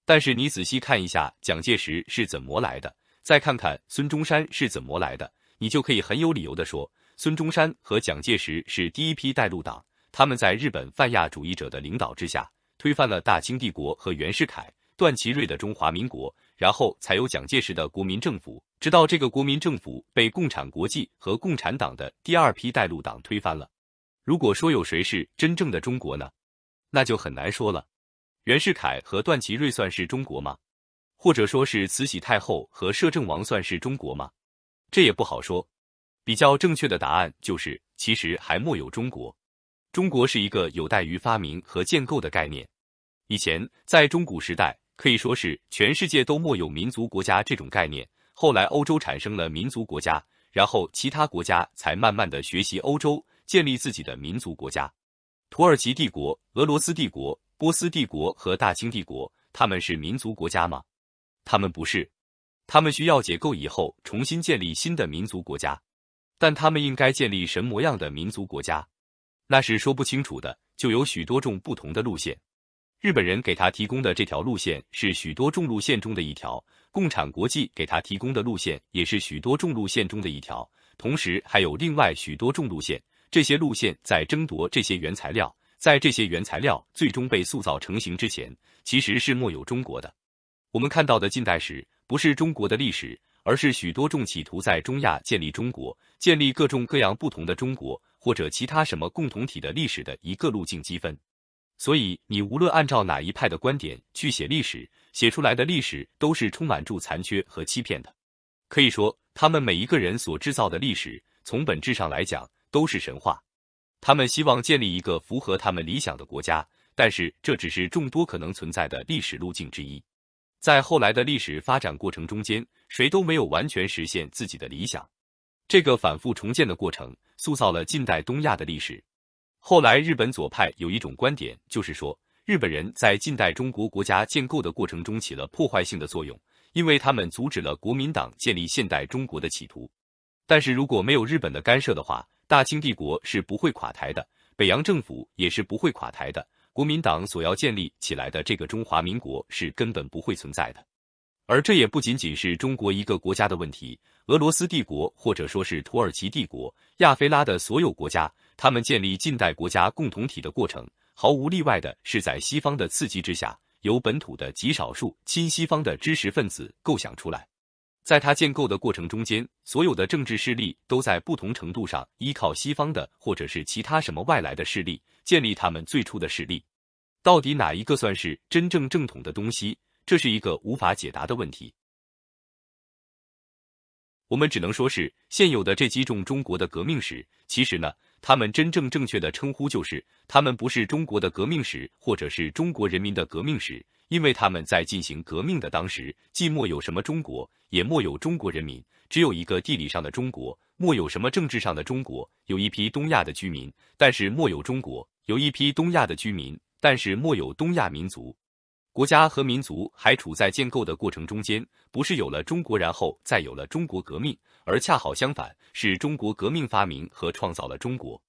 但是你仔细看一下蒋介石是怎么来的，再看看孙中山是怎么来的，你就可以很有理由的说，孙中山和蒋介石是第一批带路党。他们在日本泛亚主义者的领导之下，推翻了大清帝国和袁世凯、段祺瑞的中华民国，然后才有蒋介石的国民政府。直到这个国民政府被共产国际和共产党的第二批带路党推翻了。如果说有谁是真正的中国呢？那就很难说了。袁世凯和段祺瑞算是中国吗？或者说是慈禧太后和摄政王算是中国吗？这也不好说。比较正确的答案就是，其实还莫有中国。中国是一个有待于发明和建构的概念。以前在中古时代，可以说是全世界都莫有民族国家这种概念。后来欧洲产生了民族国家，然后其他国家才慢慢的学习欧洲，建立自己的民族国家。土耳其帝国、俄罗斯帝国。波斯帝国和大清帝国，他们是民族国家吗？他们不是，他们需要解构以后重新建立新的民族国家，但他们应该建立什么样的民族国家？那是说不清楚的，就有许多种不同的路线。日本人给他提供的这条路线是许多种路线中的一条，共产国际给他提供的路线也是许多种路线中的一条，同时还有另外许多种路线，这些路线在争夺这些原材料。在这些原材料最终被塑造成型之前，其实是没有中国的。我们看到的近代史，不是中国的历史，而是许多众企图在中亚建立中国、建立各种各样不同的中国或者其他什么共同体的历史的一个路径积分。所以，你无论按照哪一派的观点去写历史，写出来的历史都是充满住残缺和欺骗的。可以说，他们每一个人所制造的历史，从本质上来讲，都是神话。他们希望建立一个符合他们理想的国家，但是这只是众多可能存在的历史路径之一。在后来的历史发展过程中间，谁都没有完全实现自己的理想。这个反复重建的过程塑造了近代东亚的历史。后来，日本左派有一种观点，就是说日本人在近代中国国家建构的过程中起了破坏性的作用，因为他们阻止了国民党建立现代中国的企图。但是，如果没有日本的干涉的话，大清帝国是不会垮台的，北洋政府也是不会垮台的，国民党所要建立起来的这个中华民国是根本不会存在的。而这也不仅仅是中国一个国家的问题，俄罗斯帝国或者说是土耳其帝国、亚非拉的所有国家，他们建立近代国家共同体的过程，毫无例外的是在西方的刺激之下，由本土的极少数亲西方的知识分子构想出来。在他建构的过程中间，所有的政治势力都在不同程度上依靠西方的，或者是其他什么外来的势力建立他们最初的势力。到底哪一个算是真正正统的东西？这是一个无法解答的问题。我们只能说是现有的这几种中国的革命史，其实呢。他们真正正确的称呼就是，他们不是中国的革命史，或者是中国人民的革命史，因为他们在进行革命的当时，既莫有什么中国，也莫有中国人民，只有一个地理上的中国，莫有什么政治上的中国，有一批东亚的居民，但是莫有中国，有一批东亚的居民，但是莫有东亚民族。国家和民族还处在建构的过程中间，不是有了中国然后再有了中国革命，而恰好相反，是中国革命发明和创造了中国。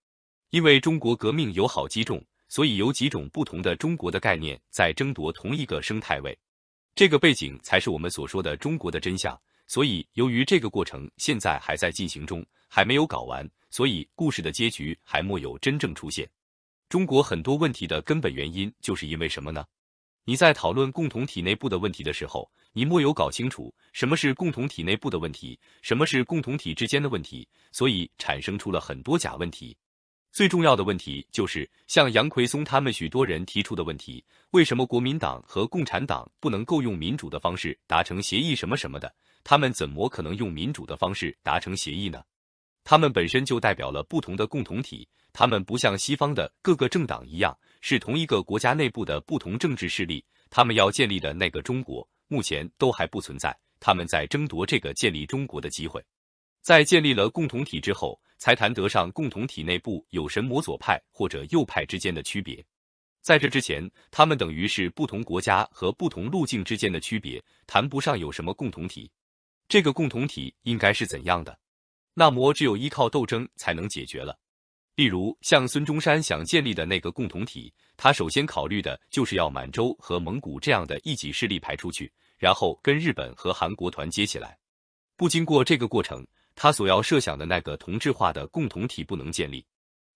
因为中国革命有好几种，所以有几种不同的中国的概念在争夺同一个生态位。这个背景才是我们所说的中国的真相。所以，由于这个过程现在还在进行中，还没有搞完，所以故事的结局还莫有真正出现。中国很多问题的根本原因就是因为什么呢？你在讨论共同体内部的问题的时候，你没有搞清楚什么是共同体内部的问题，什么是共同体之间的问题，所以产生出了很多假问题。最重要的问题就是像杨奎松他们许多人提出的问题：为什么国民党和共产党不能够用民主的方式达成协议？什么什么的，他们怎么可能用民主的方式达成协议呢？他们本身就代表了不同的共同体，他们不像西方的各个政党一样，是同一个国家内部的不同政治势力。他们要建立的那个中国，目前都还不存在。他们在争夺这个建立中国的机会，在建立了共同体之后，才谈得上共同体内部有神魔左派或者右派之间的区别。在这之前，他们等于是不同国家和不同路径之间的区别，谈不上有什么共同体。这个共同体应该是怎样的？那么，只有依靠斗争才能解决了。例如，像孙中山想建立的那个共同体，他首先考虑的就是要满洲和蒙古这样的一级势力排出去，然后跟日本和韩国团结起来。不经过这个过程，他所要设想的那个同质化的共同体不能建立。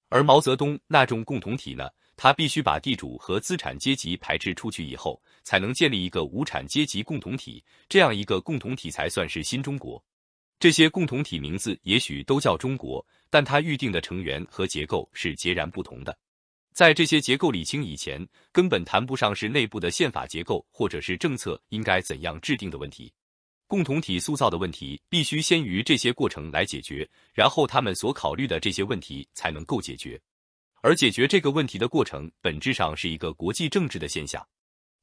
而毛泽东那种共同体呢，他必须把地主和资产阶级排斥出去以后，才能建立一个无产阶级共同体，这样一个共同体才算是新中国。这些共同体名字也许都叫中国，但它预定的成员和结构是截然不同的。在这些结构理清以前，根本谈不上是内部的宪法结构或者是政策应该怎样制定的问题。共同体塑造的问题必须先于这些过程来解决，然后他们所考虑的这些问题才能够解决。而解决这个问题的过程，本质上是一个国际政治的现象。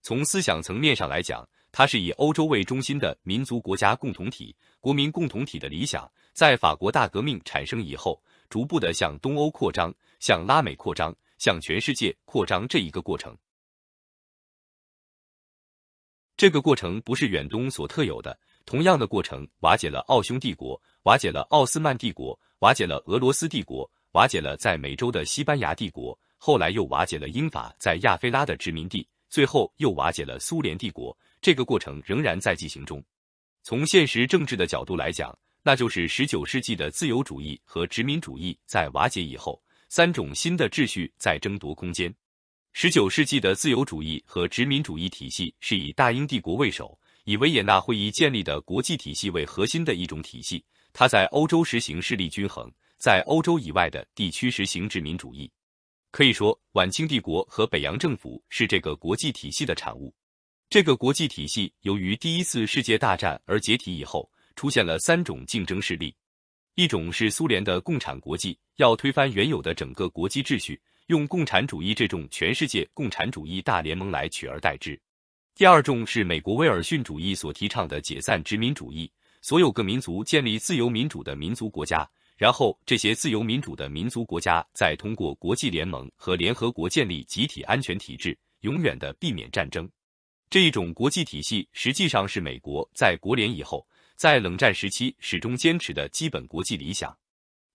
从思想层面上来讲。它是以欧洲为中心的民族国家共同体、国民共同体的理想，在法国大革命产生以后，逐步的向东欧扩张，向拉美扩张，向全世界扩张这一个过程。这个过程不是远东所特有的，同样的过程瓦解了奥匈帝国，瓦解了奥斯曼帝国，瓦解了俄罗斯帝国，瓦解了在美洲的西班牙帝国，后来又瓦解了英法在亚非拉的殖民地，最后又瓦解了苏联帝国。这个过程仍然在进行中。从现实政治的角度来讲，那就是十九世纪的自由主义和殖民主义在瓦解以后，三种新的秩序在争夺空间。十九世纪的自由主义和殖民主义体系是以大英帝国为首，以维也纳会议建立的国际体系为核心的一种体系。它在欧洲实行势力均衡，在欧洲以外的地区实行殖民主义。可以说，晚清帝国和北洋政府是这个国际体系的产物。这个国际体系由于第一次世界大战而解体以后，出现了三种竞争势力：一种是苏联的共产国际，要推翻原有的整个国际秩序，用共产主义这种全世界共产主义大联盟来取而代之；第二种是美国威尔逊主义所提倡的解散殖民主义，所有各民族建立自由民主的民族国家，然后这些自由民主的民族国家再通过国际联盟和联合国建立集体安全体制，永远的避免战争。这一种国际体系实际上是美国在国联以后，在冷战时期始终坚持的基本国际理想。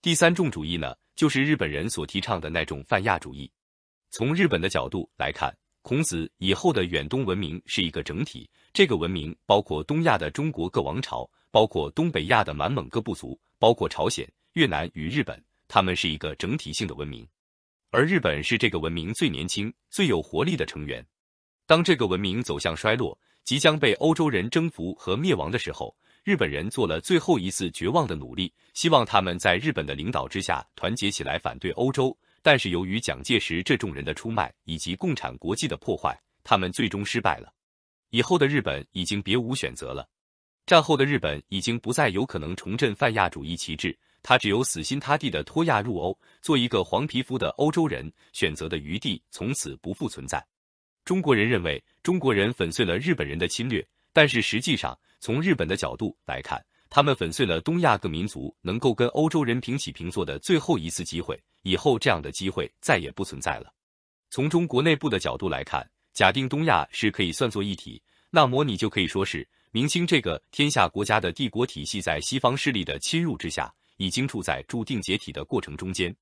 第三种主义呢，就是日本人所提倡的那种泛亚主义。从日本的角度来看，孔子以后的远东文明是一个整体，这个文明包括东亚的中国各王朝，包括东北亚的满蒙各部族，包括朝鲜、越南与日本，他们是一个整体性的文明，而日本是这个文明最年轻、最有活力的成员。当这个文明走向衰落，即将被欧洲人征服和灭亡的时候，日本人做了最后一次绝望的努力，希望他们在日本的领导之下团结起来反对欧洲。但是由于蒋介石这种人的出卖以及共产国际的破坏，他们最终失败了。以后的日本已经别无选择了，战后的日本已经不再有可能重振泛亚主义旗帜，他只有死心塌地的脱亚入欧，做一个黄皮肤的欧洲人，选择的余地从此不复存在。中国人认为中国人粉碎了日本人的侵略，但是实际上从日本的角度来看，他们粉碎了东亚各民族能够跟欧洲人平起平坐的最后一次机会，以后这样的机会再也不存在了。从中国内部的角度来看，假定东亚是可以算作一体，那么你就可以说是明清这个天下国家的帝国体系在西方势力的侵入之下，已经处在注定解体的过程中间。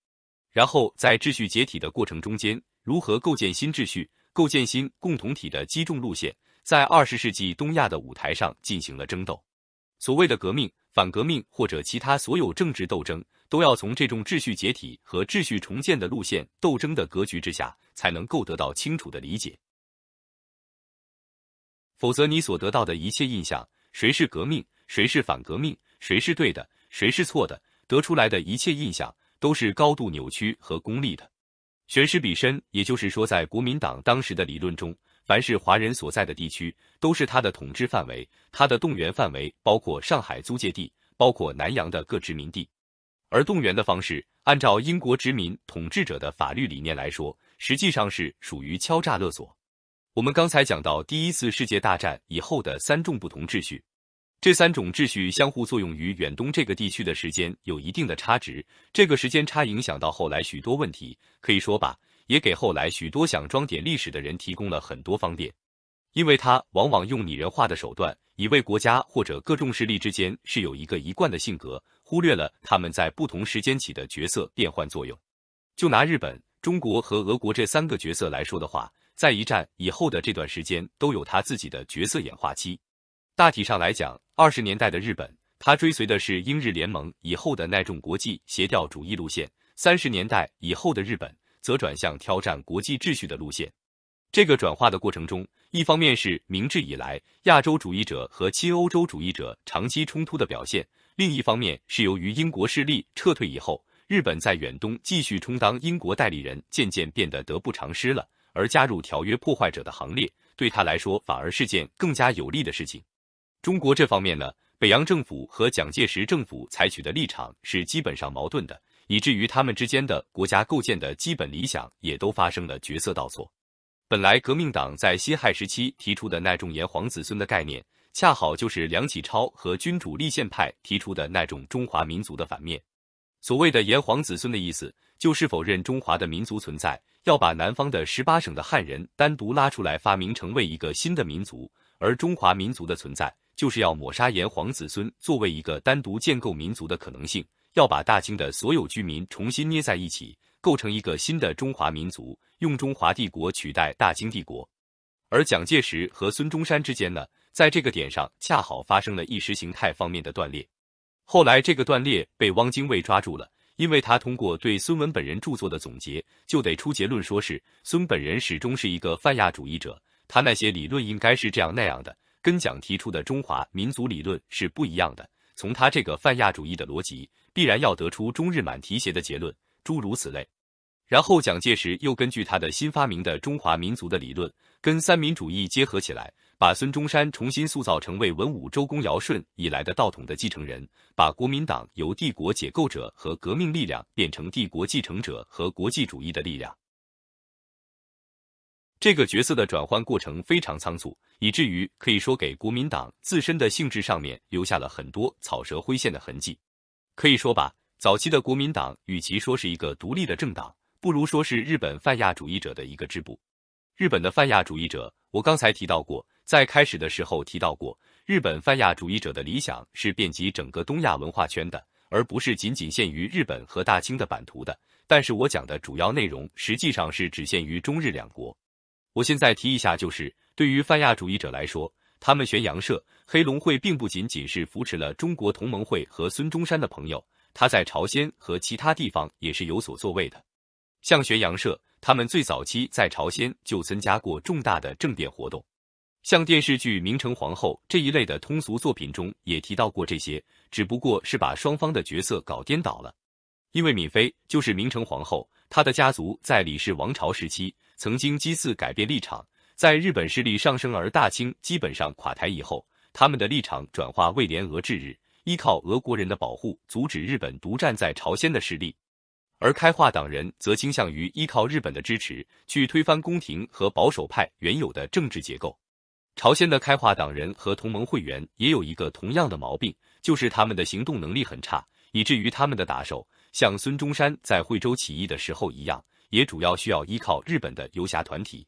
然后在秩序解体的过程中间，如何构建新秩序？构建新共同体的击中路线，在二十世纪东亚的舞台上进行了争斗。所谓的革命、反革命或者其他所有政治斗争，都要从这种秩序解体和秩序重建的路线斗争的格局之下，才能够得到清楚的理解。否则，你所得到的一切印象——谁是革命，谁是反革命，谁是对的，谁是错的——得出来的一切印象，都是高度扭曲和功利的。权势比身，也就是说，在国民党当时的理论中，凡是华人所在的地区，都是他的统治范围，他的动员范围包括上海租界地，包括南洋的各殖民地。而动员的方式，按照英国殖民统治者的法律理念来说，实际上是属于敲诈勒索。我们刚才讲到第一次世界大战以后的三重不同秩序。这三种秩序相互作用于远东这个地区的时间有一定的差值，这个时间差影响到后来许多问题，可以说吧，也给后来许多想装点历史的人提供了很多方便，因为他往往用拟人化的手段，以为国家或者各重势力之间是有一个一贯的性格，忽略了他们在不同时间起的角色变换作用。就拿日本、中国和俄国这三个角色来说的话，在一战以后的这段时间，都有他自己的角色演化期。大体上来讲，二十年代的日本，他追随的是英日联盟以后的那种国际协调主义路线；三十年代以后的日本，则转向挑战国际秩序的路线。这个转化的过程中，一方面是明治以来亚洲主义者和亲欧洲主义者长期冲突的表现；另一方面是由于英国势力撤退以后，日本在远东继续充当英国代理人，渐渐变得得不偿失了，而加入条约破坏者的行列，对他来说反而是件更加有利的事情。中国这方面呢，北洋政府和蒋介石政府采取的立场是基本上矛盾的，以至于他们之间的国家构建的基本理想也都发生了角色倒错。本来革命党在辛亥时期提出的那种炎黄子孙的概念，恰好就是梁启超和君主立宪派提出的那种中华民族的反面。所谓的炎黄子孙的意思，就是否认中华的民族存在，要把南方的十八省的汉人单独拉出来，发明成为一个新的民族，而中华民族的存在。就是要抹杀炎黄子孙作为一个单独建构民族的可能性，要把大清的所有居民重新捏在一起，构成一个新的中华民族，用中华帝国取代大清帝国。而蒋介石和孙中山之间呢，在这个点上恰好发生了意识形态方面的断裂。后来这个断裂被汪精卫抓住了，因为他通过对孙文本人著作的总结，就得出结论，说是孙本人始终是一个泛亚主义者，他那些理论应该是这样那样的。跟蒋提出的中华民族理论是不一样的。从他这个泛亚主义的逻辑，必然要得出中日满提携的结论，诸如此类。然后蒋介石又根据他的新发明的中华民族的理论，跟三民主义结合起来，把孙中山重新塑造成为文武周公尧舜以来的道统的继承人，把国民党由帝国解构者和革命力量变成帝国继承者和国际主义的力量。这个角色的转换过程非常仓促，以至于可以说给国民党自身的性质上面留下了很多草蛇灰线的痕迹。可以说吧，早期的国民党与其说是一个独立的政党，不如说是日本泛亚主义者的一个支部。日本的泛亚主义者，我刚才提到过，在开始的时候提到过，日本泛亚主义者的理想是遍及整个东亚文化圈的，而不是仅仅限于日本和大清的版图的。但是我讲的主要内容实际上是只限于中日两国。我现在提一下，就是对于泛亚主义者来说，他们玄扬社、黑龙会并不仅仅是扶持了中国同盟会和孙中山的朋友，他在朝鲜和其他地方也是有所作为的。像玄阳社，他们最早期在朝鲜就参加过重大的政变活动，像电视剧《明成皇后》这一类的通俗作品中也提到过这些，只不过是把双方的角色搞颠倒了。因为闵妃就是明成皇后，她的家族在李氏王朝时期。曾经几次改变立场，在日本势力上升而大清基本上垮台以后，他们的立场转化为联俄制日，依靠俄国人的保护，阻止日本独占在朝鲜的势力；而开化党人则倾向于依靠日本的支持，去推翻宫廷和保守派原有的政治结构。朝鲜的开化党人和同盟会员也有一个同样的毛病，就是他们的行动能力很差，以至于他们的打手像孙中山在惠州起义的时候一样。也主要需要依靠日本的游侠团体，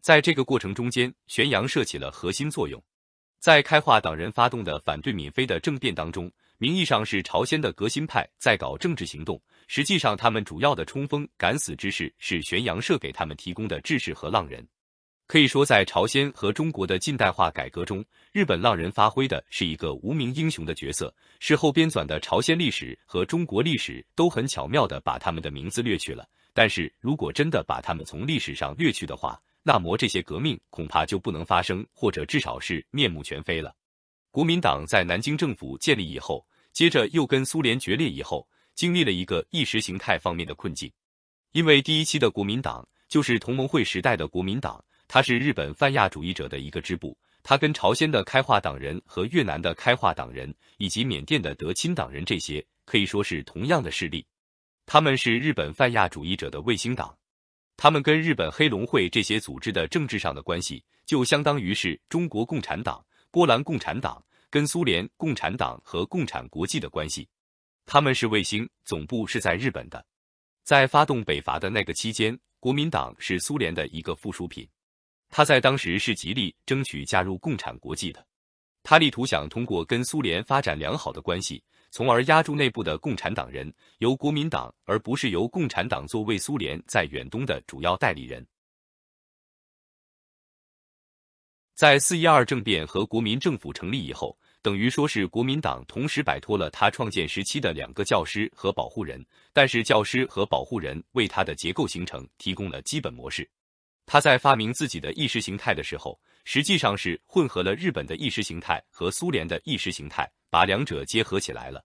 在这个过程中间，玄阳社起了核心作用。在开化党人发动的反对闵妃的政变当中，名义上是朝鲜的革新派在搞政治行动，实际上他们主要的冲锋敢死之士是玄阳社给他们提供的志士和浪人。可以说，在朝鲜和中国的近代化改革中，日本浪人发挥的是一个无名英雄的角色。事后编纂的朝鲜历史和中国历史都很巧妙的把他们的名字略去了。但是如果真的把他们从历史上掠去的话，那么这些革命恐怕就不能发生，或者至少是面目全非了。国民党在南京政府建立以后，接着又跟苏联决裂以后，经历了一个意识形态方面的困境，因为第一期的国民党就是同盟会时代的国民党，它是日本泛亚主义者的一个支部，它跟朝鲜的开化党人和越南的开化党人以及缅甸的德钦党人这些可以说是同样的势力。他们是日本泛亚主义者的卫星党，他们跟日本黑龙会这些组织的政治上的关系，就相当于是中国共产党、波兰共产党跟苏联共产党和共产国际的关系。他们是卫星，总部是在日本的。在发动北伐的那个期间，国民党是苏联的一个附属品，他在当时是极力争取加入共产国际的，他力图想通过跟苏联发展良好的关系。从而压住内部的共产党人，由国民党而不是由共产党作为苏联在远东的主要代理人。在四一二政变和国民政府成立以后，等于说是国民党同时摆脱了他创建时期的两个教师和保护人，但是教师和保护人为他的结构形成提供了基本模式。他在发明自己的意识形态的时候。实际上是混合了日本的意识形态和苏联的意识形态，把两者结合起来了。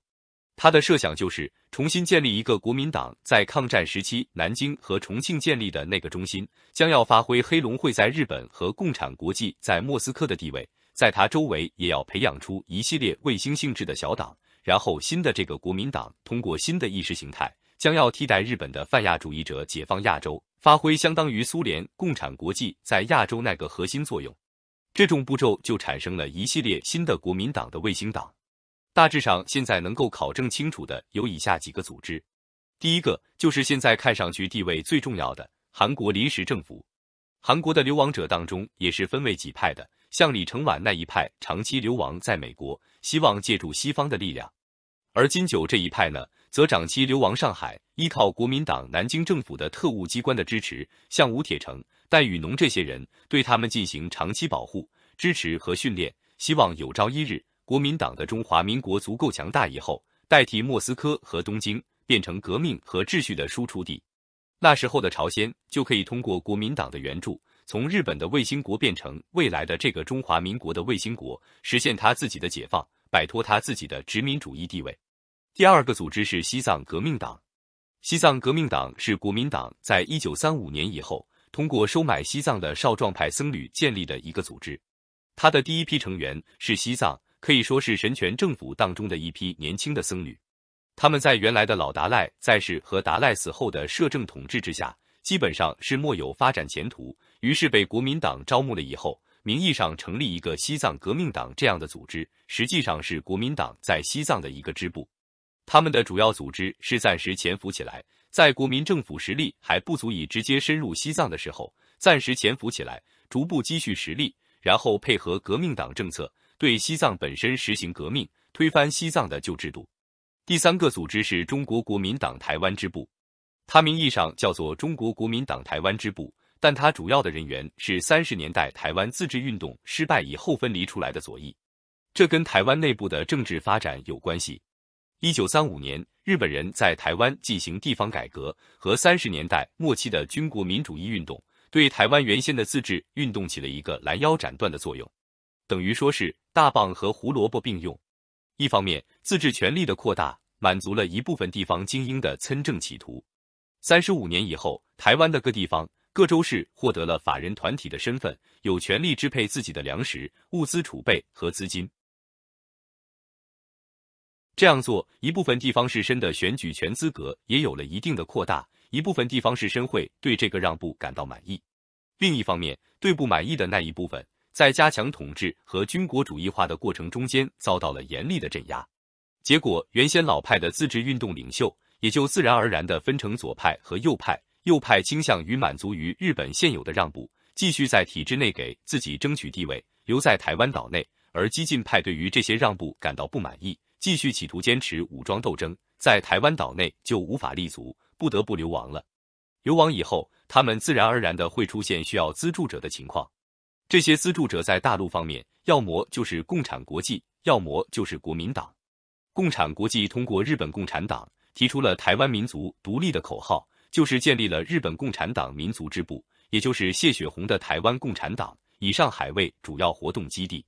他的设想就是重新建立一个国民党在抗战时期南京和重庆建立的那个中心，将要发挥黑龙会在日本和共产国际在莫斯科的地位，在他周围也要培养出一系列卫星性质的小党，然后新的这个国民党通过新的意识形态，将要替代日本的泛亚主义者解放亚洲，发挥相当于苏联共产国际在亚洲那个核心作用。这种步骤就产生了一系列新的国民党的卫星党。大致上，现在能够考证清楚的有以下几个组织。第一个就是现在看上去地位最重要的韩国临时政府。韩国的流亡者当中也是分为几派的，像李承晚那一派长期流亡在美国，希望借助西方的力量；而金九这一派呢，则长期流亡上海，依靠国民党南京政府的特务机关的支持，像吴铁城。戴雨农这些人对他们进行长期保护、支持和训练，希望有朝一日国民党的中华民国足够强大以后，代替莫斯科和东京，变成革命和秩序的输出地。那时候的朝鲜就可以通过国民党的援助，从日本的卫星国变成未来的这个中华民国的卫星国，实现他自己的解放，摆脱他自己的殖民主义地位。第二个组织是西藏革命党，西藏革命党是国民党在一九三五年以后。通过收买西藏的少壮派僧侣建立的一个组织，他的第一批成员是西藏，可以说是神权政府当中的一批年轻的僧侣。他们在原来的老达赖在世和达赖死后的摄政统治之下，基本上是没有发展前途，于是被国民党招募了以后，名义上成立一个西藏革命党这样的组织，实际上是国民党在西藏的一个支部。他们的主要组织是暂时潜伏起来。在国民政府实力还不足以直接深入西藏的时候，暂时潜伏起来，逐步积蓄实力，然后配合革命党政策，对西藏本身实行革命，推翻西藏的旧制度。第三个组织是中国国民党台湾支部，它名义上叫做中国国民党台湾支部，但它主要的人员是三十年代台湾自治运动失败以后分离出来的左翼，这跟台湾内部的政治发展有关系。一九三五年，日本人在台湾进行地方改革和三十年代末期的军国民主义运动，对台湾原先的自治运动起了一个拦腰斩断的作用，等于说是大棒和胡萝卜并用。一方面，自治权力的扩大满足了一部分地方精英的参政企图。三十五年以后，台湾的各地方、各州市获得了法人团体的身份，有权利支配自己的粮食、物资储备和资金。这样做，一部分地方士绅的选举权资格也有了一定的扩大，一部分地方士绅会对这个让步感到满意。另一方面，对不满意的那一部分，在加强统治和军国主义化的过程中间遭到了严厉的镇压。结果，原先老派的自治运动领袖也就自然而然的分成左派和右派。右派倾向于满足于日本现有的让步，继续在体制内给自己争取地位，留在台湾岛内；而激进派对于这些让步感到不满意。继续企图坚持武装斗争，在台湾岛内就无法立足，不得不流亡了。流亡以后，他们自然而然的会出现需要资助者的情况。这些资助者在大陆方面，要么就是共产国际，要么就是国民党。共产国际通过日本共产党提出了台湾民族独立的口号，就是建立了日本共产党民族支部，也就是谢雪红的台湾共产党以上海为主要活动基地。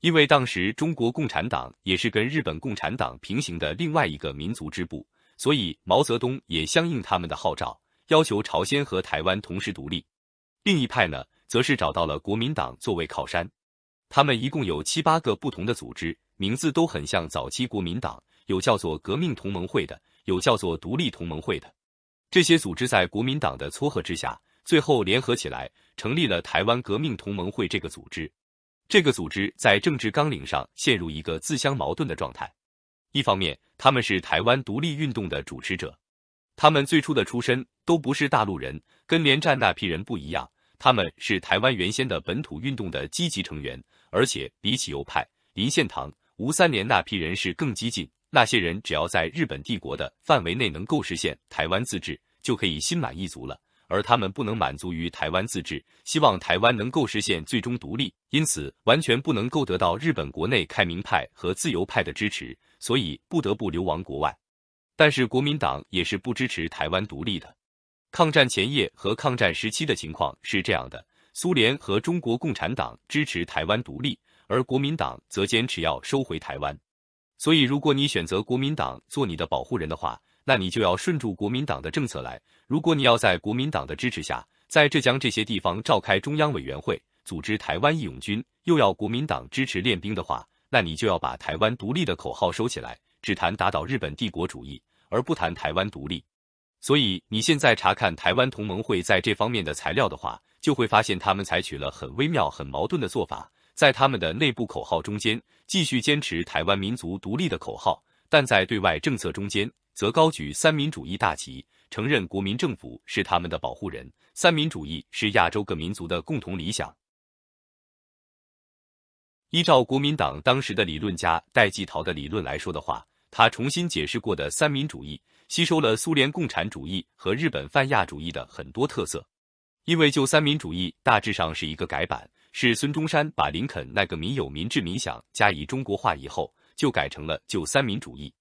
因为当时中国共产党也是跟日本共产党平行的另外一个民族支部，所以毛泽东也相应他们的号召，要求朝鲜和台湾同时独立。另一派呢，则是找到了国民党作为靠山，他们一共有七八个不同的组织，名字都很像早期国民党，有叫做革命同盟会的，有叫做独立同盟会的。这些组织在国民党的撮合之下，最后联合起来，成立了台湾革命同盟会这个组织。这个组织在政治纲领上陷入一个自相矛盾的状态。一方面，他们是台湾独立运动的主持者，他们最初的出身都不是大陆人，跟连战那批人不一样。他们是台湾原先的本土运动的积极成员，而且比起右派林献堂、吴三连那批人是更激进。那些人只要在日本帝国的范围内能够实现台湾自治，就可以心满意足了。而他们不能满足于台湾自治，希望台湾能够实现最终独立，因此完全不能够得到日本国内开明派和自由派的支持，所以不得不流亡国外。但是国民党也是不支持台湾独立的。抗战前夜和抗战时期的情况是这样的：苏联和中国共产党支持台湾独立，而国民党则坚持要收回台湾。所以，如果你选择国民党做你的保护人的话，那你就要顺住国民党的政策来。如果你要在国民党的支持下，在浙江这些地方召开中央委员会，组织台湾义勇军，又要国民党支持练兵的话，那你就要把台湾独立的口号收起来，只谈打倒日本帝国主义，而不谈台湾独立。所以你现在查看台湾同盟会在这方面的材料的话，就会发现他们采取了很微妙、很矛盾的做法，在他们的内部口号中间继续坚持台湾民族独立的口号，但在对外政策中间。则高举三民主义大旗，承认国民政府是他们的保护人，三民主义是亚洲各民族的共同理想。依照国民党当时的理论家戴季陶的理论来说的话，他重新解释过的三民主义吸收了苏联共产主义和日本泛亚主义的很多特色，因为旧三民主义大致上是一个改版，是孙中山把林肯那个民有、民治、民享加以中国化以后，就改成了旧三民主义。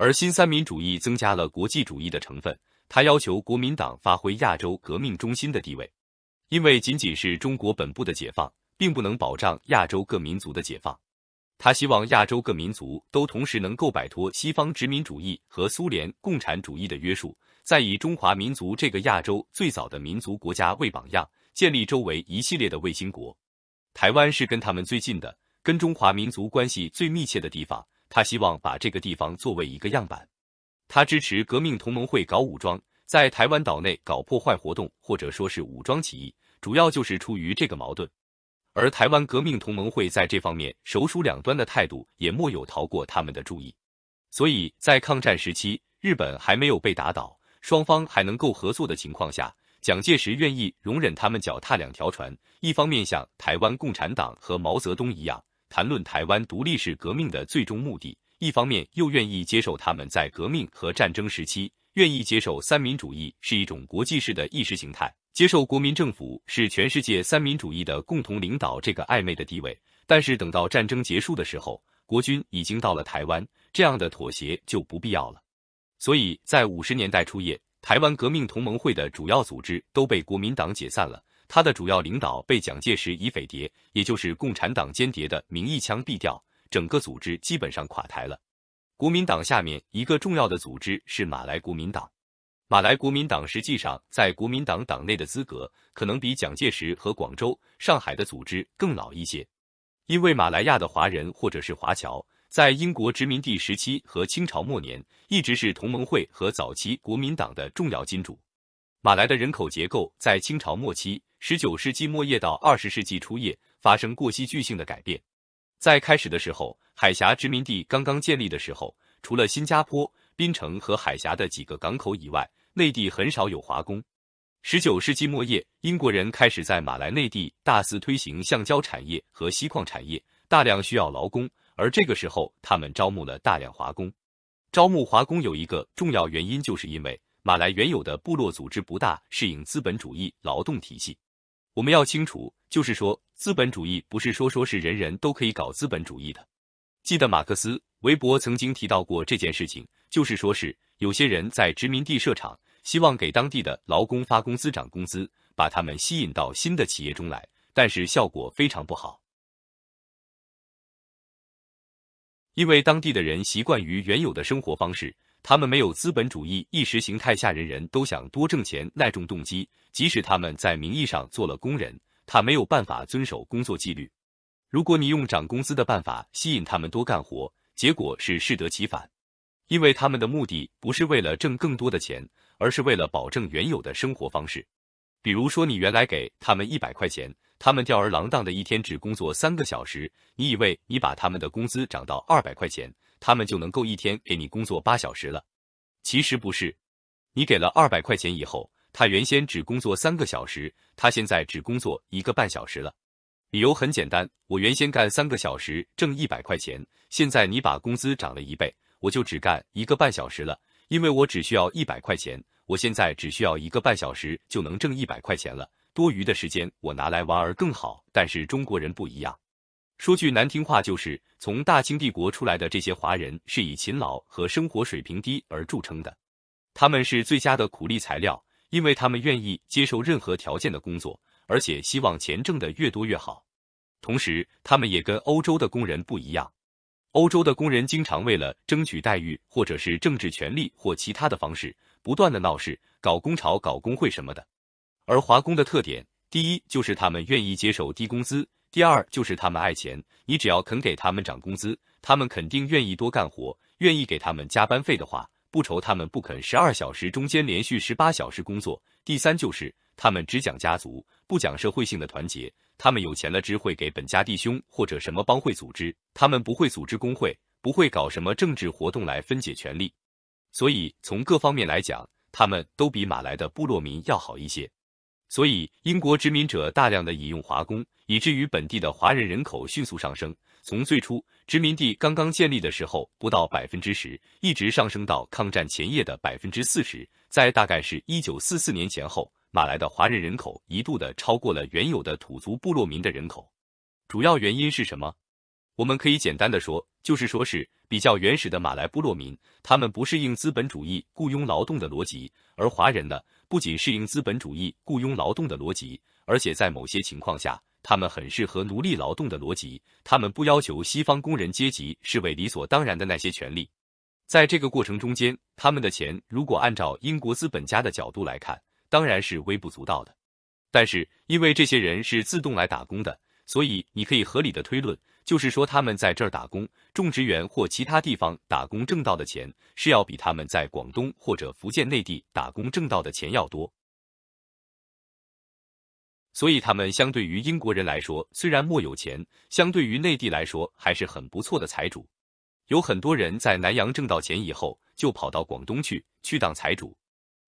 而新三民主义增加了国际主义的成分，它要求国民党发挥亚洲革命中心的地位，因为仅仅是中国本部的解放，并不能保障亚洲各民族的解放。他希望亚洲各民族都同时能够摆脱西方殖民主义和苏联共产主义的约束，再以中华民族这个亚洲最早的民族国家为榜样，建立周围一系列的卫星国。台湾是跟他们最近的，跟中华民族关系最密切的地方。他希望把这个地方作为一个样板。他支持革命同盟会搞武装，在台湾岛内搞破坏活动，或者说是武装起义，主要就是出于这个矛盾。而台湾革命同盟会在这方面首鼠两端的态度，也莫有逃过他们的注意。所以，在抗战时期，日本还没有被打倒，双方还能够合作的情况下，蒋介石愿意容忍他们脚踏两条船，一方面像台湾共产党和毛泽东一样。谈论台湾独立是革命的最终目的，一方面又愿意接受他们在革命和战争时期愿意接受三民主义是一种国际式的意识形态，接受国民政府是全世界三民主义的共同领导这个暧昧的地位。但是等到战争结束的时候，国军已经到了台湾，这样的妥协就不必要了。所以在五十年代初叶，台湾革命同盟会的主要组织都被国民党解散了。他的主要领导被蒋介石以匪谍，也就是共产党间谍的名义枪毙掉，整个组织基本上垮台了。国民党下面一个重要的组织是马来国民党，马来国民党实际上在国民党党内的资格可能比蒋介石和广州、上海的组织更老一些，因为马来亚的华人或者是华侨在英国殖民地时期和清朝末年一直是同盟会和早期国民党的重要金主。马来的人口结构在清朝末期。十九世纪末叶到二十世纪初叶发生过戏剧性的改变。在开始的时候，海峡殖民地刚刚建立的时候，除了新加坡、槟城和海峡的几个港口以外，内地很少有华工。十九世纪末叶，英国人开始在马来内地大肆推行橡胶产业和锡矿产业，大量需要劳工，而这个时候，他们招募了大量华工。招募华工有一个重要原因，就是因为马来原有的部落组织不大适应资本主义劳动体系。我们要清楚，就是说，资本主义不是说说是人人都可以搞资本主义的。记得马克思、韦伯曾经提到过这件事情，就是说是有些人在殖民地设厂，希望给当地的劳工发工资、涨工资，把他们吸引到新的企业中来，但是效果非常不好，因为当地的人习惯于原有的生活方式。他们没有资本主义意识形态下人人都想多挣钱那种动机，即使他们在名义上做了工人，他没有办法遵守工作纪律。如果你用涨工资的办法吸引他们多干活，结果是适得其反，因为他们的目的不是为了挣更多的钱，而是为了保证原有的生活方式。比如说，你原来给他们一百块钱，他们吊儿郎当的一天只工作三个小时，你以为你把他们的工资涨到二百块钱。他们就能够一天给你工作八小时了，其实不是，你给了二百块钱以后，他原先只工作三个小时，他现在只工作一个半小时了。理由很简单，我原先干三个小时挣一百块钱，现在你把工资涨了一倍，我就只干一个半小时了，因为我只需要一百块钱，我现在只需要一个半小时就能挣一百块钱了，多余的时间我拿来玩儿更好。但是中国人不一样。说句难听话，就是从大清帝国出来的这些华人是以勤劳和生活水平低而著称的，他们是最佳的苦力材料，因为他们愿意接受任何条件的工作，而且希望钱挣的越多越好。同时，他们也跟欧洲的工人不一样，欧洲的工人经常为了争取待遇或者是政治权利或其他的方式，不断的闹事、搞工潮、搞工会什么的。而华工的特点，第一就是他们愿意接受低工资。第二就是他们爱钱，你只要肯给他们涨工资，他们肯定愿意多干活，愿意给他们加班费的话，不愁他们不肯十二小时中间连续十八小时工作。第三就是他们只讲家族，不讲社会性的团结，他们有钱了只会给本家弟兄或者什么帮会组织，他们不会组织工会，不会搞什么政治活动来分解权力。所以从各方面来讲，他们都比马来的部落民要好一些。所以，英国殖民者大量的引用华工，以至于本地的华人人口迅速上升。从最初殖民地刚刚建立的时候不到百分之十，一直上升到抗战前夜的百分之四十。在大概是一九四四年前后，马来的华人人口一度的超过了原有的土族部落民的人口。主要原因是什么？我们可以简单的说，就是说是比较原始的马来部落民，他们不适应资本主义雇佣劳动的逻辑，而华人呢？不仅适应资本主义雇佣劳动的逻辑，而且在某些情况下，他们很适合奴隶劳动的逻辑。他们不要求西方工人阶级视为理所当然的那些权利。在这个过程中间，他们的钱如果按照英国资本家的角度来看，当然是微不足道的。但是，因为这些人是自动来打工的，所以你可以合理的推论。就是说，他们在这儿打工、种植园或其他地方打工挣到的钱，是要比他们在广东或者福建内地打工挣到的钱要多。所以，他们相对于英国人来说，虽然没有钱，相对于内地来说，还是很不错的财主。有很多人在南洋挣到钱以后，就跑到广东去，去当财主。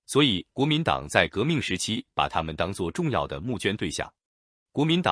所以，国民党在革命时期把他们当做重要的募捐对象。国民党。